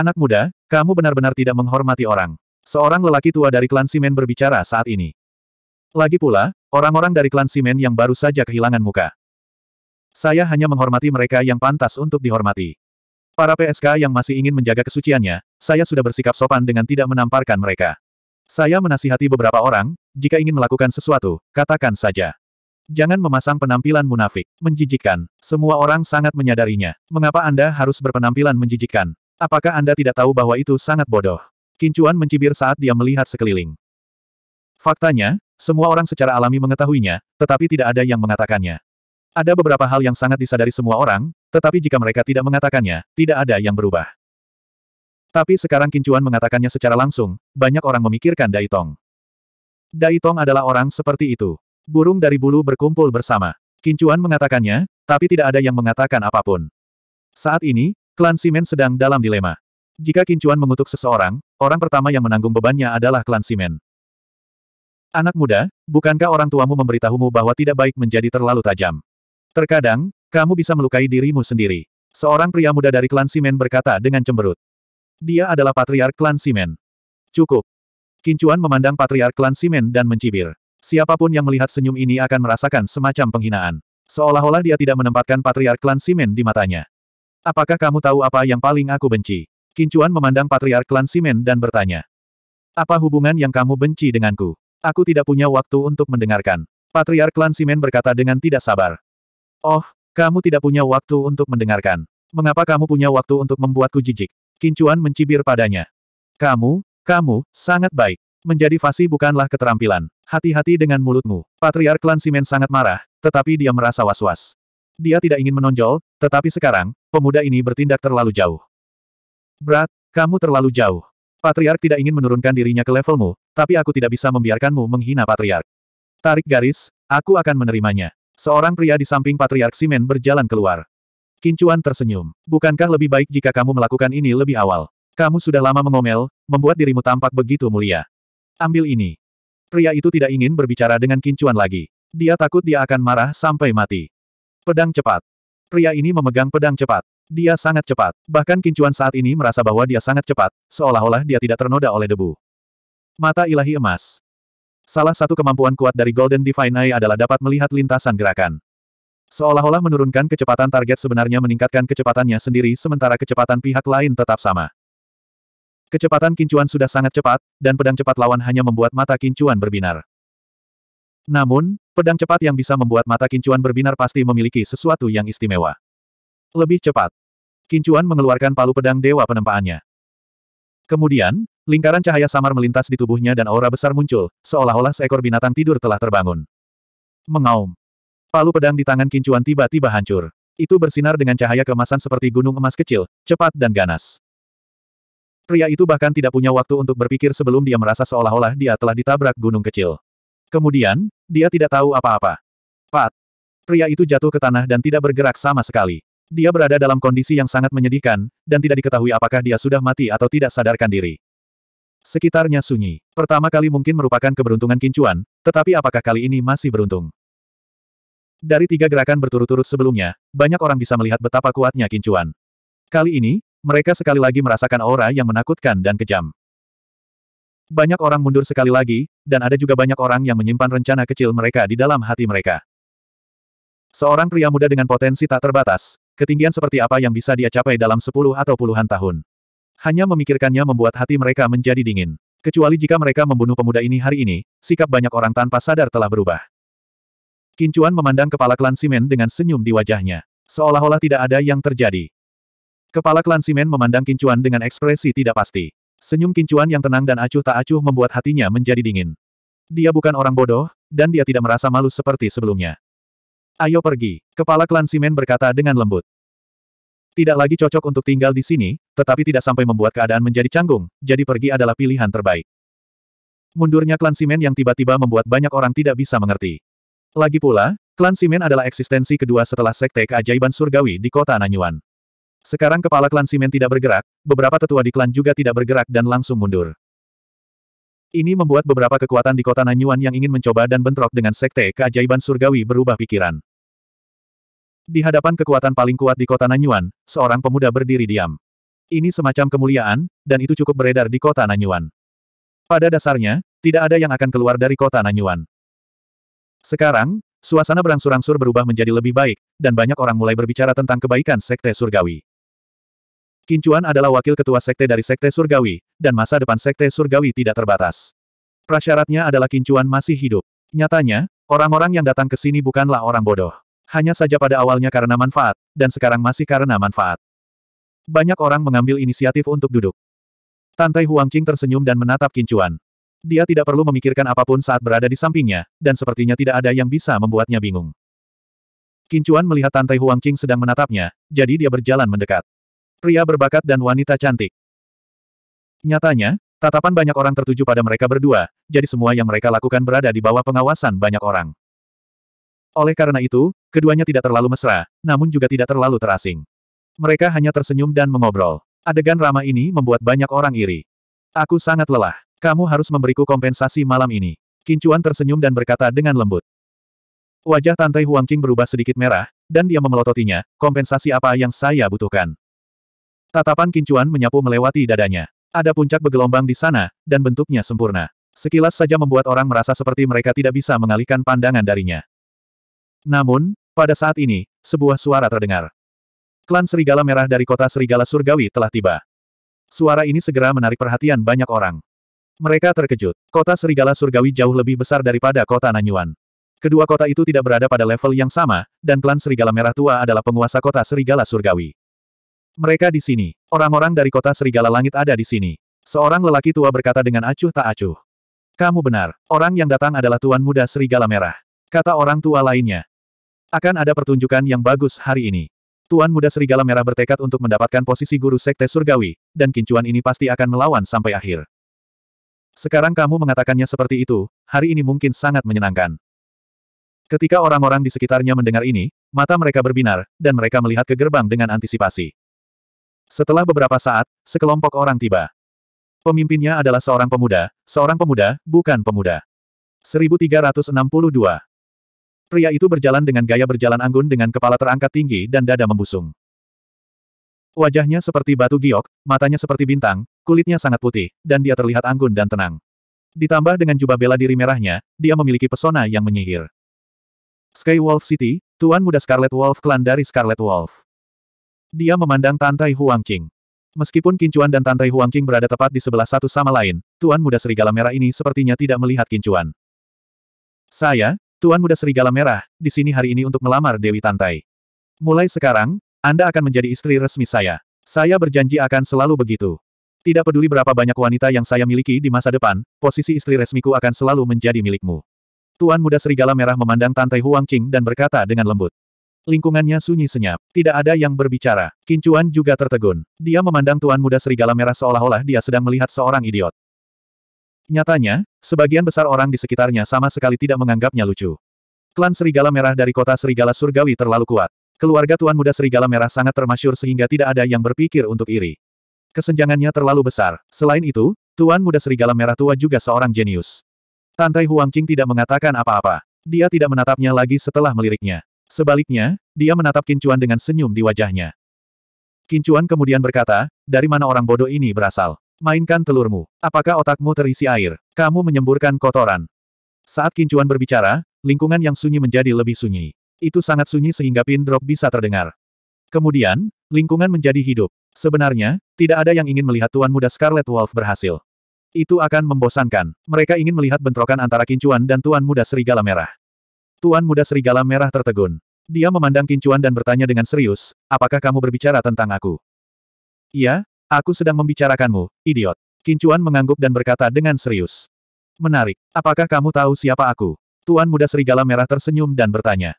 Anak muda, kamu benar-benar tidak menghormati orang. Seorang lelaki tua dari klan Simen berbicara saat ini. Lagi pula, orang-orang dari klan Simen yang baru saja kehilangan muka. Saya hanya menghormati mereka yang pantas untuk dihormati. Para PSK yang masih ingin menjaga kesuciannya, saya sudah bersikap sopan dengan tidak menamparkan mereka. Saya menasihati beberapa orang, jika ingin melakukan sesuatu, katakan saja. Jangan memasang penampilan munafik, menjijikkan. Semua orang sangat menyadarinya. Mengapa Anda harus berpenampilan menjijikkan? Apakah Anda tidak tahu bahwa itu sangat bodoh? Kincuan mencibir saat dia melihat sekeliling. Faktanya, semua orang secara alami mengetahuinya, tetapi tidak ada yang mengatakannya. Ada beberapa hal yang sangat disadari semua orang, tetapi jika mereka tidak mengatakannya, tidak ada yang berubah. Tapi sekarang Kincuan mengatakannya secara langsung, banyak orang memikirkan Daitong. Daitong adalah orang seperti itu. Burung dari bulu berkumpul bersama. Kincuan mengatakannya, tapi tidak ada yang mengatakan apapun. Saat ini, Klan Simen sedang dalam dilema. Jika Kincuan mengutuk seseorang, orang pertama yang menanggung bebannya adalah klan Simen. Anak muda, bukankah orang tuamu memberitahumu bahwa tidak baik menjadi terlalu tajam? Terkadang, kamu bisa melukai dirimu sendiri. Seorang pria muda dari klan Simen berkata dengan cemberut. Dia adalah patriark klan Simen. Cukup. Kincuan memandang patriark klan Simen dan mencibir. Siapapun yang melihat senyum ini akan merasakan semacam penghinaan. Seolah-olah dia tidak menempatkan patriark klan Simen di matanya. Apakah kamu tahu apa yang paling aku benci? Kincuan memandang patriark klan Simen dan bertanya. Apa hubungan yang kamu benci denganku? Aku tidak punya waktu untuk mendengarkan. Patriark klan Simen berkata dengan tidak sabar. Oh, kamu tidak punya waktu untuk mendengarkan. Mengapa kamu punya waktu untuk membuatku jijik? Kincuan mencibir padanya. Kamu, kamu, sangat baik. Menjadi fasih bukanlah keterampilan. Hati-hati dengan mulutmu. Patriark klan Simen sangat marah, tetapi dia merasa was-was. Dia tidak ingin menonjol, tetapi sekarang, pemuda ini bertindak terlalu jauh. Brat, kamu terlalu jauh. Patriark tidak ingin menurunkan dirinya ke levelmu, tapi aku tidak bisa membiarkanmu menghina Patriark. Tarik garis, aku akan menerimanya. Seorang pria di samping Patriark Simen berjalan keluar. Kincuan tersenyum. Bukankah lebih baik jika kamu melakukan ini lebih awal? Kamu sudah lama mengomel, membuat dirimu tampak begitu mulia. Ambil ini. Pria itu tidak ingin berbicara dengan Kincuan lagi. Dia takut dia akan marah sampai mati. Pedang cepat. Pria ini memegang pedang cepat. Dia sangat cepat. Bahkan Kincuan saat ini merasa bahwa dia sangat cepat, seolah-olah dia tidak ternoda oleh debu. Mata ilahi emas. Salah satu kemampuan kuat dari Golden Divine Eye adalah dapat melihat lintasan gerakan. Seolah-olah menurunkan kecepatan target sebenarnya meningkatkan kecepatannya sendiri sementara kecepatan pihak lain tetap sama. Kecepatan Kincuan sudah sangat cepat, dan pedang cepat lawan hanya membuat mata Kincuan berbinar. Namun, Pedang cepat yang bisa membuat mata Kincuan berbinar pasti memiliki sesuatu yang istimewa. Lebih cepat. Kincuan mengeluarkan palu pedang dewa penempaannya. Kemudian, lingkaran cahaya samar melintas di tubuhnya dan aura besar muncul, seolah-olah seekor binatang tidur telah terbangun. Mengaum. Palu pedang di tangan Kincuan tiba-tiba hancur. Itu bersinar dengan cahaya kemasan seperti gunung emas kecil, cepat dan ganas. Pria itu bahkan tidak punya waktu untuk berpikir sebelum dia merasa seolah-olah dia telah ditabrak gunung kecil. Kemudian, dia tidak tahu apa-apa. Pat. Pria itu jatuh ke tanah dan tidak bergerak sama sekali. Dia berada dalam kondisi yang sangat menyedihkan, dan tidak diketahui apakah dia sudah mati atau tidak sadarkan diri. Sekitarnya sunyi. Pertama kali mungkin merupakan keberuntungan kincuan, tetapi apakah kali ini masih beruntung? Dari tiga gerakan berturut-turut sebelumnya, banyak orang bisa melihat betapa kuatnya kincuan. Kali ini, mereka sekali lagi merasakan aura yang menakutkan dan kejam. Banyak orang mundur sekali lagi, dan ada juga banyak orang yang menyimpan rencana kecil mereka di dalam hati mereka. Seorang pria muda dengan potensi tak terbatas, ketinggian seperti apa yang bisa dia capai dalam sepuluh atau puluhan tahun. Hanya memikirkannya membuat hati mereka menjadi dingin. Kecuali jika mereka membunuh pemuda ini hari ini, sikap banyak orang tanpa sadar telah berubah. Kincuan memandang kepala klan Simen dengan senyum di wajahnya. Seolah-olah tidak ada yang terjadi. Kepala klan Simen memandang Kincuan dengan ekspresi tidak pasti. Senyum kincuan yang tenang dan acuh tak acuh membuat hatinya menjadi dingin. Dia bukan orang bodoh, dan dia tidak merasa malu seperti sebelumnya. Ayo pergi, kepala klan Simen berkata dengan lembut. Tidak lagi cocok untuk tinggal di sini, tetapi tidak sampai membuat keadaan menjadi canggung, jadi pergi adalah pilihan terbaik. Mundurnya klan Simen yang tiba-tiba membuat banyak orang tidak bisa mengerti. Lagi pula, klan Simen adalah eksistensi kedua setelah Sekte Keajaiban Surgawi di kota Nanyuan. Sekarang kepala klan Simen tidak bergerak, beberapa tetua di klan juga tidak bergerak dan langsung mundur. Ini membuat beberapa kekuatan di kota Nanyuan yang ingin mencoba dan bentrok dengan sekte keajaiban surgawi berubah pikiran. Di hadapan kekuatan paling kuat di kota Nanyuan, seorang pemuda berdiri diam. Ini semacam kemuliaan, dan itu cukup beredar di kota Nanyuan. Pada dasarnya, tidak ada yang akan keluar dari kota Nanyuan. Sekarang, Suasana berangsur-angsur berubah menjadi lebih baik, dan banyak orang mulai berbicara tentang kebaikan Sekte Surgawi. Kincuan adalah wakil ketua sekte dari sekte surgawi, dan masa depan sekte surgawi tidak terbatas. Prasyaratnya adalah Kincuan masih hidup. Nyatanya, orang-orang yang datang ke sini bukanlah orang bodoh. Hanya saja pada awalnya karena manfaat, dan sekarang masih karena manfaat. Banyak orang mengambil inisiatif untuk duduk. Tantai Huangqing tersenyum dan menatap Kincuan. Dia tidak perlu memikirkan apapun saat berada di sampingnya, dan sepertinya tidak ada yang bisa membuatnya bingung. Kincuan melihat Tantai Huangqing sedang menatapnya, jadi dia berjalan mendekat. Pria berbakat dan wanita cantik. Nyatanya, tatapan banyak orang tertuju pada mereka berdua, jadi semua yang mereka lakukan berada di bawah pengawasan banyak orang. Oleh karena itu, keduanya tidak terlalu mesra, namun juga tidak terlalu terasing. Mereka hanya tersenyum dan mengobrol. Adegan ramah ini membuat banyak orang iri. Aku sangat lelah. Kamu harus memberiku kompensasi malam ini. Kincuan tersenyum dan berkata dengan lembut. Wajah Tante Huangqing berubah sedikit merah, dan dia memelototinya, kompensasi apa yang saya butuhkan. Tatapan kincuan menyapu melewati dadanya. Ada puncak bergelombang di sana, dan bentuknya sempurna. Sekilas saja membuat orang merasa seperti mereka tidak bisa mengalihkan pandangan darinya. Namun, pada saat ini, sebuah suara terdengar. Klan Serigala Merah dari kota Serigala Surgawi telah tiba. Suara ini segera menarik perhatian banyak orang. Mereka terkejut. Kota Serigala Surgawi jauh lebih besar daripada kota Nanyuan. Kedua kota itu tidak berada pada level yang sama, dan klan Serigala Merah Tua adalah penguasa kota Serigala Surgawi. Mereka di sini. Orang-orang dari kota Serigala Langit ada di sini. Seorang lelaki tua berkata dengan acuh tak acuh. Kamu benar, orang yang datang adalah Tuan Muda Serigala Merah. Kata orang tua lainnya. Akan ada pertunjukan yang bagus hari ini. Tuan Muda Serigala Merah bertekad untuk mendapatkan posisi guru Sekte Surgawi, dan kincuan ini pasti akan melawan sampai akhir. Sekarang kamu mengatakannya seperti itu, hari ini mungkin sangat menyenangkan. Ketika orang-orang di sekitarnya mendengar ini, mata mereka berbinar, dan mereka melihat ke gerbang dengan antisipasi. Setelah beberapa saat, sekelompok orang tiba. Pemimpinnya adalah seorang pemuda, seorang pemuda, bukan pemuda. 1362. Pria itu berjalan dengan gaya berjalan anggun dengan kepala terangkat tinggi dan dada membusung. Wajahnya seperti batu giok, matanya seperti bintang, kulitnya sangat putih, dan dia terlihat anggun dan tenang. Ditambah dengan jubah bela diri merahnya, dia memiliki pesona yang menyihir. Sky Wolf City, Tuan Muda Scarlet Wolf Klan dari Scarlet Wolf. Dia memandang Tantai Huangqing. Meskipun Kincuan dan Tantai Huangqing berada tepat di sebelah satu sama lain, Tuan Muda Serigala Merah ini sepertinya tidak melihat Kincuan. Saya, Tuan Muda Serigala Merah, di sini hari ini untuk melamar Dewi Tantai. Mulai sekarang, Anda akan menjadi istri resmi saya. Saya berjanji akan selalu begitu. Tidak peduli berapa banyak wanita yang saya miliki di masa depan, posisi istri resmiku akan selalu menjadi milikmu. Tuan Muda Serigala Merah memandang Tantai Huangqing dan berkata dengan lembut. Lingkungannya sunyi senyap. Tidak ada yang berbicara. Kincuan juga tertegun. Dia memandang tuan muda serigala merah seolah-olah dia sedang melihat seorang idiot. Nyatanya, sebagian besar orang di sekitarnya sama sekali tidak menganggapnya lucu. Klan serigala merah dari kota serigala surgawi terlalu kuat. Keluarga tuan muda serigala merah sangat termasyur sehingga tidak ada yang berpikir untuk iri. Kesenjangannya terlalu besar. Selain itu, tuan muda serigala merah tua juga seorang jenius. Tantai Qing tidak mengatakan apa-apa. Dia tidak menatapnya lagi setelah meliriknya. Sebaliknya, dia menatap Kincuan dengan senyum di wajahnya. Kincuan kemudian berkata, dari mana orang bodoh ini berasal? Mainkan telurmu. Apakah otakmu terisi air? Kamu menyemburkan kotoran. Saat Kincuan berbicara, lingkungan yang sunyi menjadi lebih sunyi. Itu sangat sunyi sehingga pin drop bisa terdengar. Kemudian, lingkungan menjadi hidup. Sebenarnya, tidak ada yang ingin melihat Tuan Muda Scarlet Wolf berhasil. Itu akan membosankan. Mereka ingin melihat bentrokan antara Kincuan dan Tuan Muda Serigala Merah. Tuan muda serigala merah tertegun. Dia memandang Kincuan dan bertanya dengan serius, apakah kamu berbicara tentang aku? Iya, aku sedang membicarakanmu, idiot. Kincuan mengangguk dan berkata dengan serius. Menarik, apakah kamu tahu siapa aku? Tuan muda serigala merah tersenyum dan bertanya.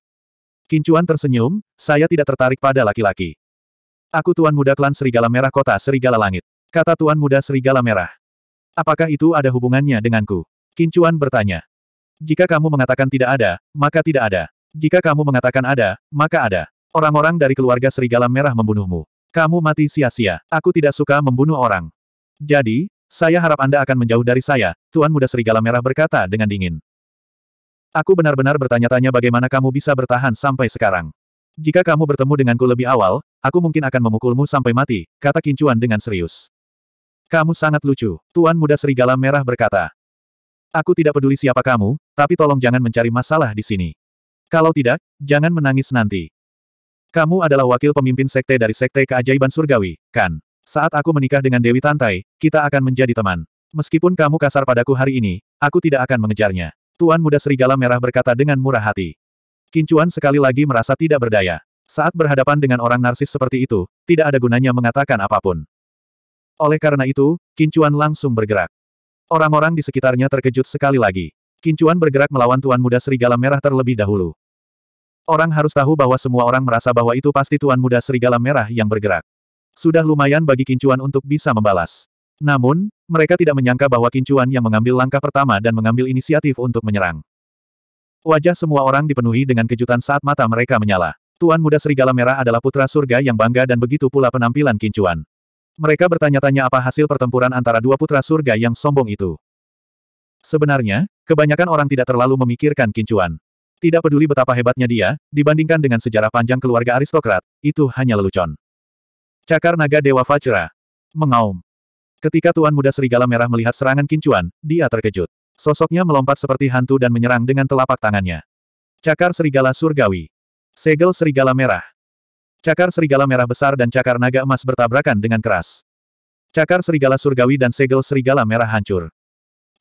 Kincuan tersenyum, saya tidak tertarik pada laki-laki. Aku Tuan Muda Klan Serigala Merah Kota Serigala Langit. Kata Tuan Muda Serigala Merah. Apakah itu ada hubungannya denganku? Kincuan bertanya. Jika kamu mengatakan tidak ada, maka tidak ada. Jika kamu mengatakan ada, maka ada. Orang-orang dari keluarga Serigala Merah membunuhmu. Kamu mati sia-sia. Aku tidak suka membunuh orang. Jadi, saya harap Anda akan menjauh dari saya, Tuan Muda Serigala Merah berkata dengan dingin. Aku benar-benar bertanya-tanya bagaimana kamu bisa bertahan sampai sekarang. Jika kamu bertemu denganku lebih awal, aku mungkin akan memukulmu sampai mati, kata Kincuan dengan serius. Kamu sangat lucu, Tuan Muda Serigala Merah berkata. Aku tidak peduli siapa kamu, tapi tolong jangan mencari masalah di sini. Kalau tidak, jangan menangis nanti. Kamu adalah wakil pemimpin sekte dari Sekte Keajaiban Surgawi, kan? Saat aku menikah dengan Dewi Tantai, kita akan menjadi teman. Meskipun kamu kasar padaku hari ini, aku tidak akan mengejarnya. Tuan muda serigala merah berkata dengan murah hati. Kincuan sekali lagi merasa tidak berdaya. Saat berhadapan dengan orang narsis seperti itu, tidak ada gunanya mengatakan apapun. Oleh karena itu, Kincuan langsung bergerak. Orang-orang di sekitarnya terkejut sekali lagi. Kincuan bergerak melawan Tuan Muda Serigala Merah terlebih dahulu. Orang harus tahu bahwa semua orang merasa bahwa itu pasti Tuan Muda Serigala Merah yang bergerak. Sudah lumayan bagi Kincuan untuk bisa membalas. Namun, mereka tidak menyangka bahwa Kincuan yang mengambil langkah pertama dan mengambil inisiatif untuk menyerang. Wajah semua orang dipenuhi dengan kejutan saat mata mereka menyala. Tuan Muda Serigala Merah adalah putra surga yang bangga dan begitu pula penampilan Kincuan. Mereka bertanya-tanya apa hasil pertempuran antara dua putra surga yang sombong itu. Sebenarnya, kebanyakan orang tidak terlalu memikirkan kincuan. Tidak peduli betapa hebatnya dia, dibandingkan dengan sejarah panjang keluarga aristokrat, itu hanya lelucon. Cakar naga Dewa Fajra. Mengaum. Ketika Tuan Muda Serigala Merah melihat serangan kincuan, dia terkejut. Sosoknya melompat seperti hantu dan menyerang dengan telapak tangannya. Cakar Serigala Surgawi. Segel Serigala Merah. Cakar serigala merah besar dan cakar naga emas bertabrakan dengan keras. Cakar serigala surgawi dan segel serigala merah hancur.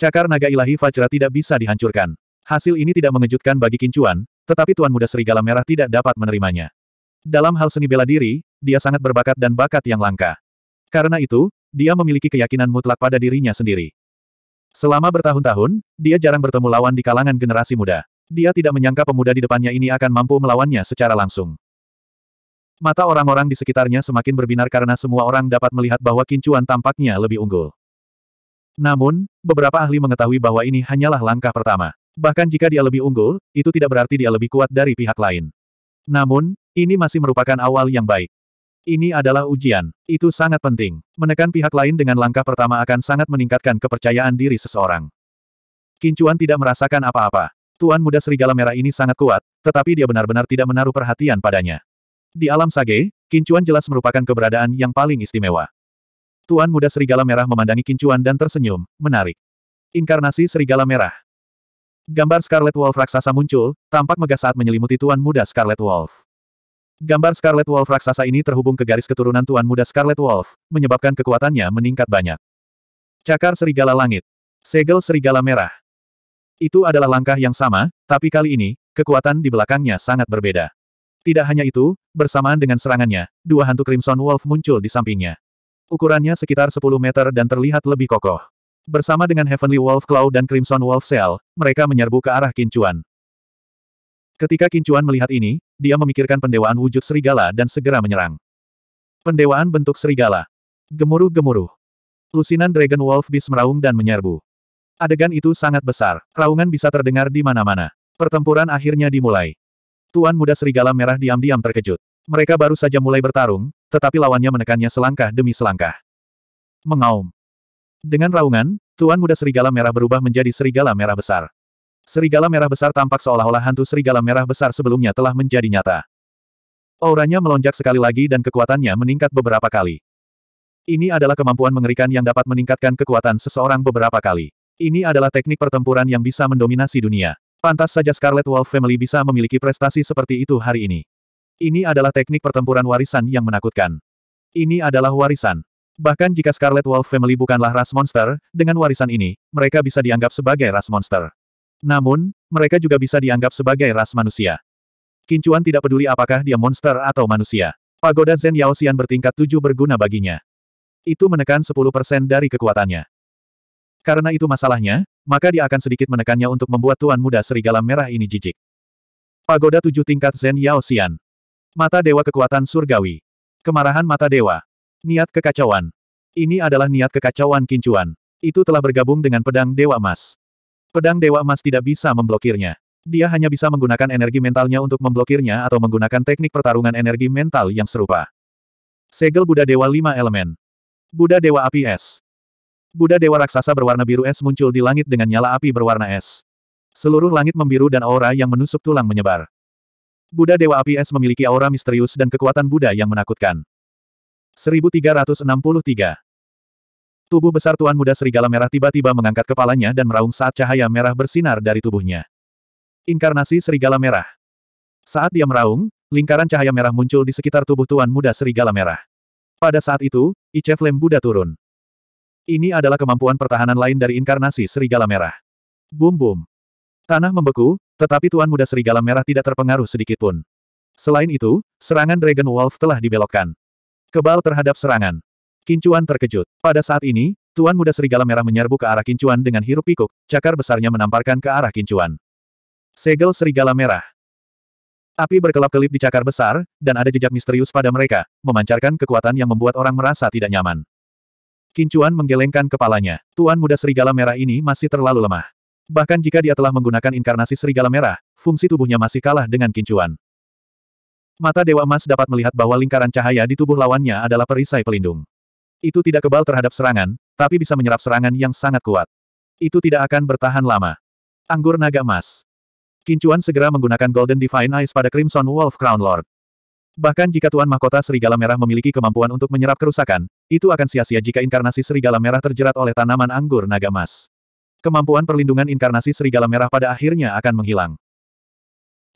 Cakar naga ilahi Fajra tidak bisa dihancurkan. Hasil ini tidak mengejutkan bagi Kincuan, tetapi Tuan Muda Serigala Merah tidak dapat menerimanya. Dalam hal seni bela diri, dia sangat berbakat dan bakat yang langka. Karena itu, dia memiliki keyakinan mutlak pada dirinya sendiri. Selama bertahun-tahun, dia jarang bertemu lawan di kalangan generasi muda. Dia tidak menyangka pemuda di depannya ini akan mampu melawannya secara langsung. Mata orang-orang di sekitarnya semakin berbinar karena semua orang dapat melihat bahwa Kincuan tampaknya lebih unggul. Namun, beberapa ahli mengetahui bahwa ini hanyalah langkah pertama. Bahkan jika dia lebih unggul, itu tidak berarti dia lebih kuat dari pihak lain. Namun, ini masih merupakan awal yang baik. Ini adalah ujian. Itu sangat penting. Menekan pihak lain dengan langkah pertama akan sangat meningkatkan kepercayaan diri seseorang. Kincuan tidak merasakan apa-apa. Tuan muda serigala merah ini sangat kuat, tetapi dia benar-benar tidak menaruh perhatian padanya. Di alam Sage, Kincuan jelas merupakan keberadaan yang paling istimewa. Tuan muda serigala merah memandangi Kincuan dan tersenyum, menarik. Inkarnasi serigala merah. Gambar Scarlet Wolf raksasa muncul, tampak megah saat menyelimuti tuan muda Scarlet Wolf. Gambar Scarlet Wolf raksasa ini terhubung ke garis keturunan tuan muda Scarlet Wolf, menyebabkan kekuatannya meningkat banyak. Cakar serigala langit. Segel serigala merah. Itu adalah langkah yang sama, tapi kali ini, kekuatan di belakangnya sangat berbeda. Tidak hanya itu, bersamaan dengan serangannya, dua hantu Crimson Wolf muncul di sampingnya. Ukurannya sekitar 10 meter dan terlihat lebih kokoh. Bersama dengan Heavenly Wolf Claw dan Crimson Wolf Cell, mereka menyerbu ke arah Kincuan. Ketika Kincuan melihat ini, dia memikirkan pendewaan wujud serigala dan segera menyerang. Pendewaan bentuk serigala. Gemuruh-gemuruh. Lusinan Dragon Wolf Beast meraung dan menyerbu. Adegan itu sangat besar, raungan bisa terdengar di mana-mana. Pertempuran akhirnya dimulai. Tuan muda serigala merah diam-diam terkejut. Mereka baru saja mulai bertarung, tetapi lawannya menekannya selangkah demi selangkah. Mengaum. Dengan raungan, Tuan muda serigala merah berubah menjadi serigala merah besar. Serigala merah besar tampak seolah-olah hantu serigala merah besar sebelumnya telah menjadi nyata. Auranya melonjak sekali lagi dan kekuatannya meningkat beberapa kali. Ini adalah kemampuan mengerikan yang dapat meningkatkan kekuatan seseorang beberapa kali. Ini adalah teknik pertempuran yang bisa mendominasi dunia. Pantas saja Scarlet Wolf Family bisa memiliki prestasi seperti itu hari ini. Ini adalah teknik pertempuran warisan yang menakutkan. Ini adalah warisan. Bahkan jika Scarlet Wolf Family bukanlah ras monster, dengan warisan ini, mereka bisa dianggap sebagai ras monster. Namun, mereka juga bisa dianggap sebagai ras manusia. Kincuan tidak peduli apakah dia monster atau manusia. Pagoda Zen Yao Xian bertingkat tujuh berguna baginya. Itu menekan 10% dari kekuatannya. Karena itu masalahnya, maka dia akan sedikit menekannya untuk membuat tuan muda serigala merah ini jijik. Pagoda tujuh tingkat Zen Yao Xian. Mata Dewa Kekuatan Surgawi. Kemarahan Mata Dewa. Niat Kekacauan. Ini adalah niat kekacauan kincuan. Itu telah bergabung dengan pedang Dewa Emas. Pedang Dewa Emas tidak bisa memblokirnya. Dia hanya bisa menggunakan energi mentalnya untuk memblokirnya atau menggunakan teknik pertarungan energi mental yang serupa. Segel Buddha Dewa Lima Elemen. Buddha Dewa Api Es. Buddha Dewa Raksasa berwarna biru es muncul di langit dengan nyala api berwarna es. Seluruh langit membiru dan aura yang menusuk tulang menyebar. Buddha Dewa Api Es memiliki aura misterius dan kekuatan Buddha yang menakutkan. 1363 Tubuh besar Tuan Muda Serigala Merah tiba-tiba mengangkat kepalanya dan meraung saat cahaya merah bersinar dari tubuhnya. Inkarnasi Serigala Merah Saat dia meraung, lingkaran cahaya merah muncul di sekitar tubuh Tuan Muda Serigala Merah. Pada saat itu, Ice Flame Buddha turun. Ini adalah kemampuan pertahanan lain dari inkarnasi serigala merah. Bum bum. Tanah membeku, tetapi Tuan Muda Serigala Merah tidak terpengaruh sedikitpun. Selain itu, serangan Dragon Wolf telah dibelokkan. Kebal terhadap serangan. Kincuan terkejut. Pada saat ini, Tuan Muda Serigala Merah menyerbu ke arah Kincuan dengan hirup pikuk, cakar besarnya menamparkan ke arah Kincuan. Segel Serigala Merah. Api berkelap-kelip di cakar besar, dan ada jejak misterius pada mereka, memancarkan kekuatan yang membuat orang merasa tidak nyaman. Kincuan menggelengkan kepalanya. Tuan muda serigala merah ini masih terlalu lemah. Bahkan jika dia telah menggunakan inkarnasi serigala merah, fungsi tubuhnya masih kalah dengan Kincuan. Mata Dewa Emas dapat melihat bahwa lingkaran cahaya di tubuh lawannya adalah perisai pelindung. Itu tidak kebal terhadap serangan, tapi bisa menyerap serangan yang sangat kuat. Itu tidak akan bertahan lama. Anggur Naga Emas. Kincuan segera menggunakan Golden Divine Eyes pada Crimson Wolf Crown Lord. Bahkan jika Tuan Mahkota Serigala Merah memiliki kemampuan untuk menyerap kerusakan, itu akan sia-sia jika inkarnasi Serigala Merah terjerat oleh tanaman anggur naga emas. Kemampuan perlindungan inkarnasi Serigala Merah pada akhirnya akan menghilang.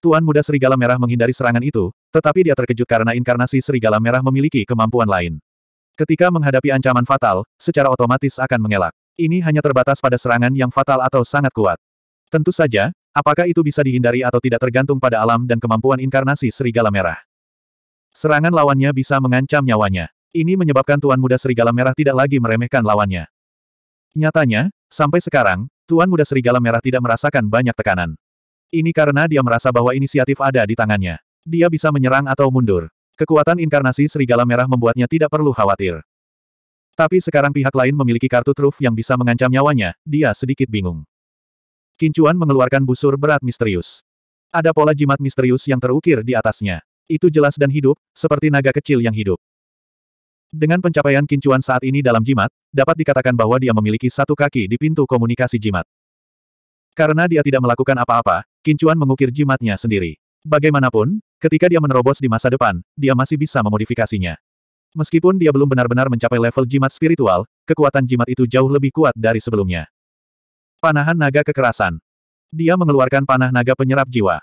Tuan Muda Serigala Merah menghindari serangan itu, tetapi dia terkejut karena inkarnasi Serigala Merah memiliki kemampuan lain. Ketika menghadapi ancaman fatal, secara otomatis akan mengelak. Ini hanya terbatas pada serangan yang fatal atau sangat kuat. Tentu saja, apakah itu bisa dihindari atau tidak tergantung pada alam dan kemampuan inkarnasi Serigala Merah. Serangan lawannya bisa mengancam nyawanya. Ini menyebabkan Tuan Muda Serigala Merah tidak lagi meremehkan lawannya. Nyatanya, sampai sekarang, Tuan Muda Serigala Merah tidak merasakan banyak tekanan. Ini karena dia merasa bahwa inisiatif ada di tangannya. Dia bisa menyerang atau mundur. Kekuatan inkarnasi Serigala Merah membuatnya tidak perlu khawatir. Tapi sekarang pihak lain memiliki kartu truf yang bisa mengancam nyawanya, dia sedikit bingung. Kincuan mengeluarkan busur berat misterius. Ada pola jimat misterius yang terukir di atasnya. Itu jelas dan hidup, seperti naga kecil yang hidup. Dengan pencapaian kincuan saat ini dalam jimat, dapat dikatakan bahwa dia memiliki satu kaki di pintu komunikasi jimat. Karena dia tidak melakukan apa-apa, kincuan mengukir jimatnya sendiri. Bagaimanapun, ketika dia menerobos di masa depan, dia masih bisa memodifikasinya. Meskipun dia belum benar-benar mencapai level jimat spiritual, kekuatan jimat itu jauh lebih kuat dari sebelumnya. Panahan naga kekerasan. Dia mengeluarkan panah naga penyerap jiwa.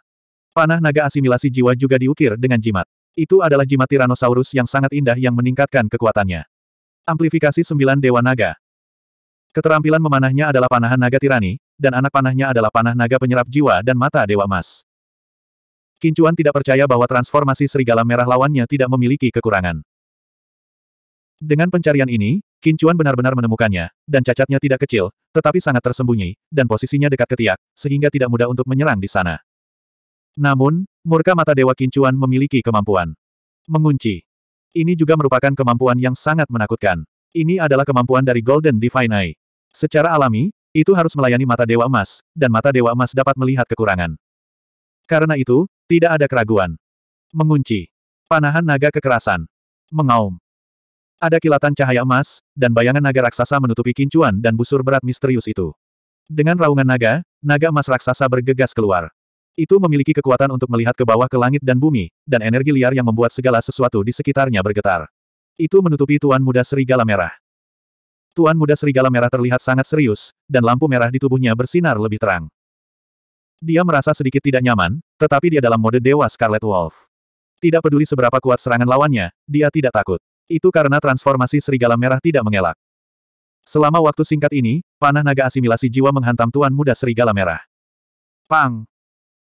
Panah naga asimilasi jiwa juga diukir dengan jimat. Itu adalah jimat Tyrannosaurus yang sangat indah yang meningkatkan kekuatannya. Amplifikasi sembilan Dewa Naga Keterampilan memanahnya adalah panahan naga tirani, dan anak panahnya adalah panah naga penyerap jiwa dan mata Dewa Emas. Kincuan tidak percaya bahwa transformasi serigala merah lawannya tidak memiliki kekurangan. Dengan pencarian ini, Kincuan benar-benar menemukannya, dan cacatnya tidak kecil, tetapi sangat tersembunyi, dan posisinya dekat ketiak, sehingga tidak mudah untuk menyerang di sana. Namun, murka mata Dewa Kincuan memiliki kemampuan mengunci. Ini juga merupakan kemampuan yang sangat menakutkan. Ini adalah kemampuan dari Golden Divine Eye. Secara alami, itu harus melayani mata Dewa Emas, dan mata Dewa Emas dapat melihat kekurangan. Karena itu, tidak ada keraguan. Mengunci. Panahan naga kekerasan. Mengaum. Ada kilatan cahaya emas, dan bayangan naga raksasa menutupi kincuan dan busur berat misterius itu. Dengan raungan naga, naga emas raksasa bergegas keluar. Itu memiliki kekuatan untuk melihat ke bawah ke langit dan bumi, dan energi liar yang membuat segala sesuatu di sekitarnya bergetar. Itu menutupi Tuan Muda Serigala Merah. Tuan Muda Serigala Merah terlihat sangat serius, dan lampu merah di tubuhnya bersinar lebih terang. Dia merasa sedikit tidak nyaman, tetapi dia dalam mode Dewa Scarlet Wolf. Tidak peduli seberapa kuat serangan lawannya, dia tidak takut. Itu karena transformasi Serigala Merah tidak mengelak. Selama waktu singkat ini, panah naga asimilasi jiwa menghantam Tuan Muda Serigala Merah. Pang!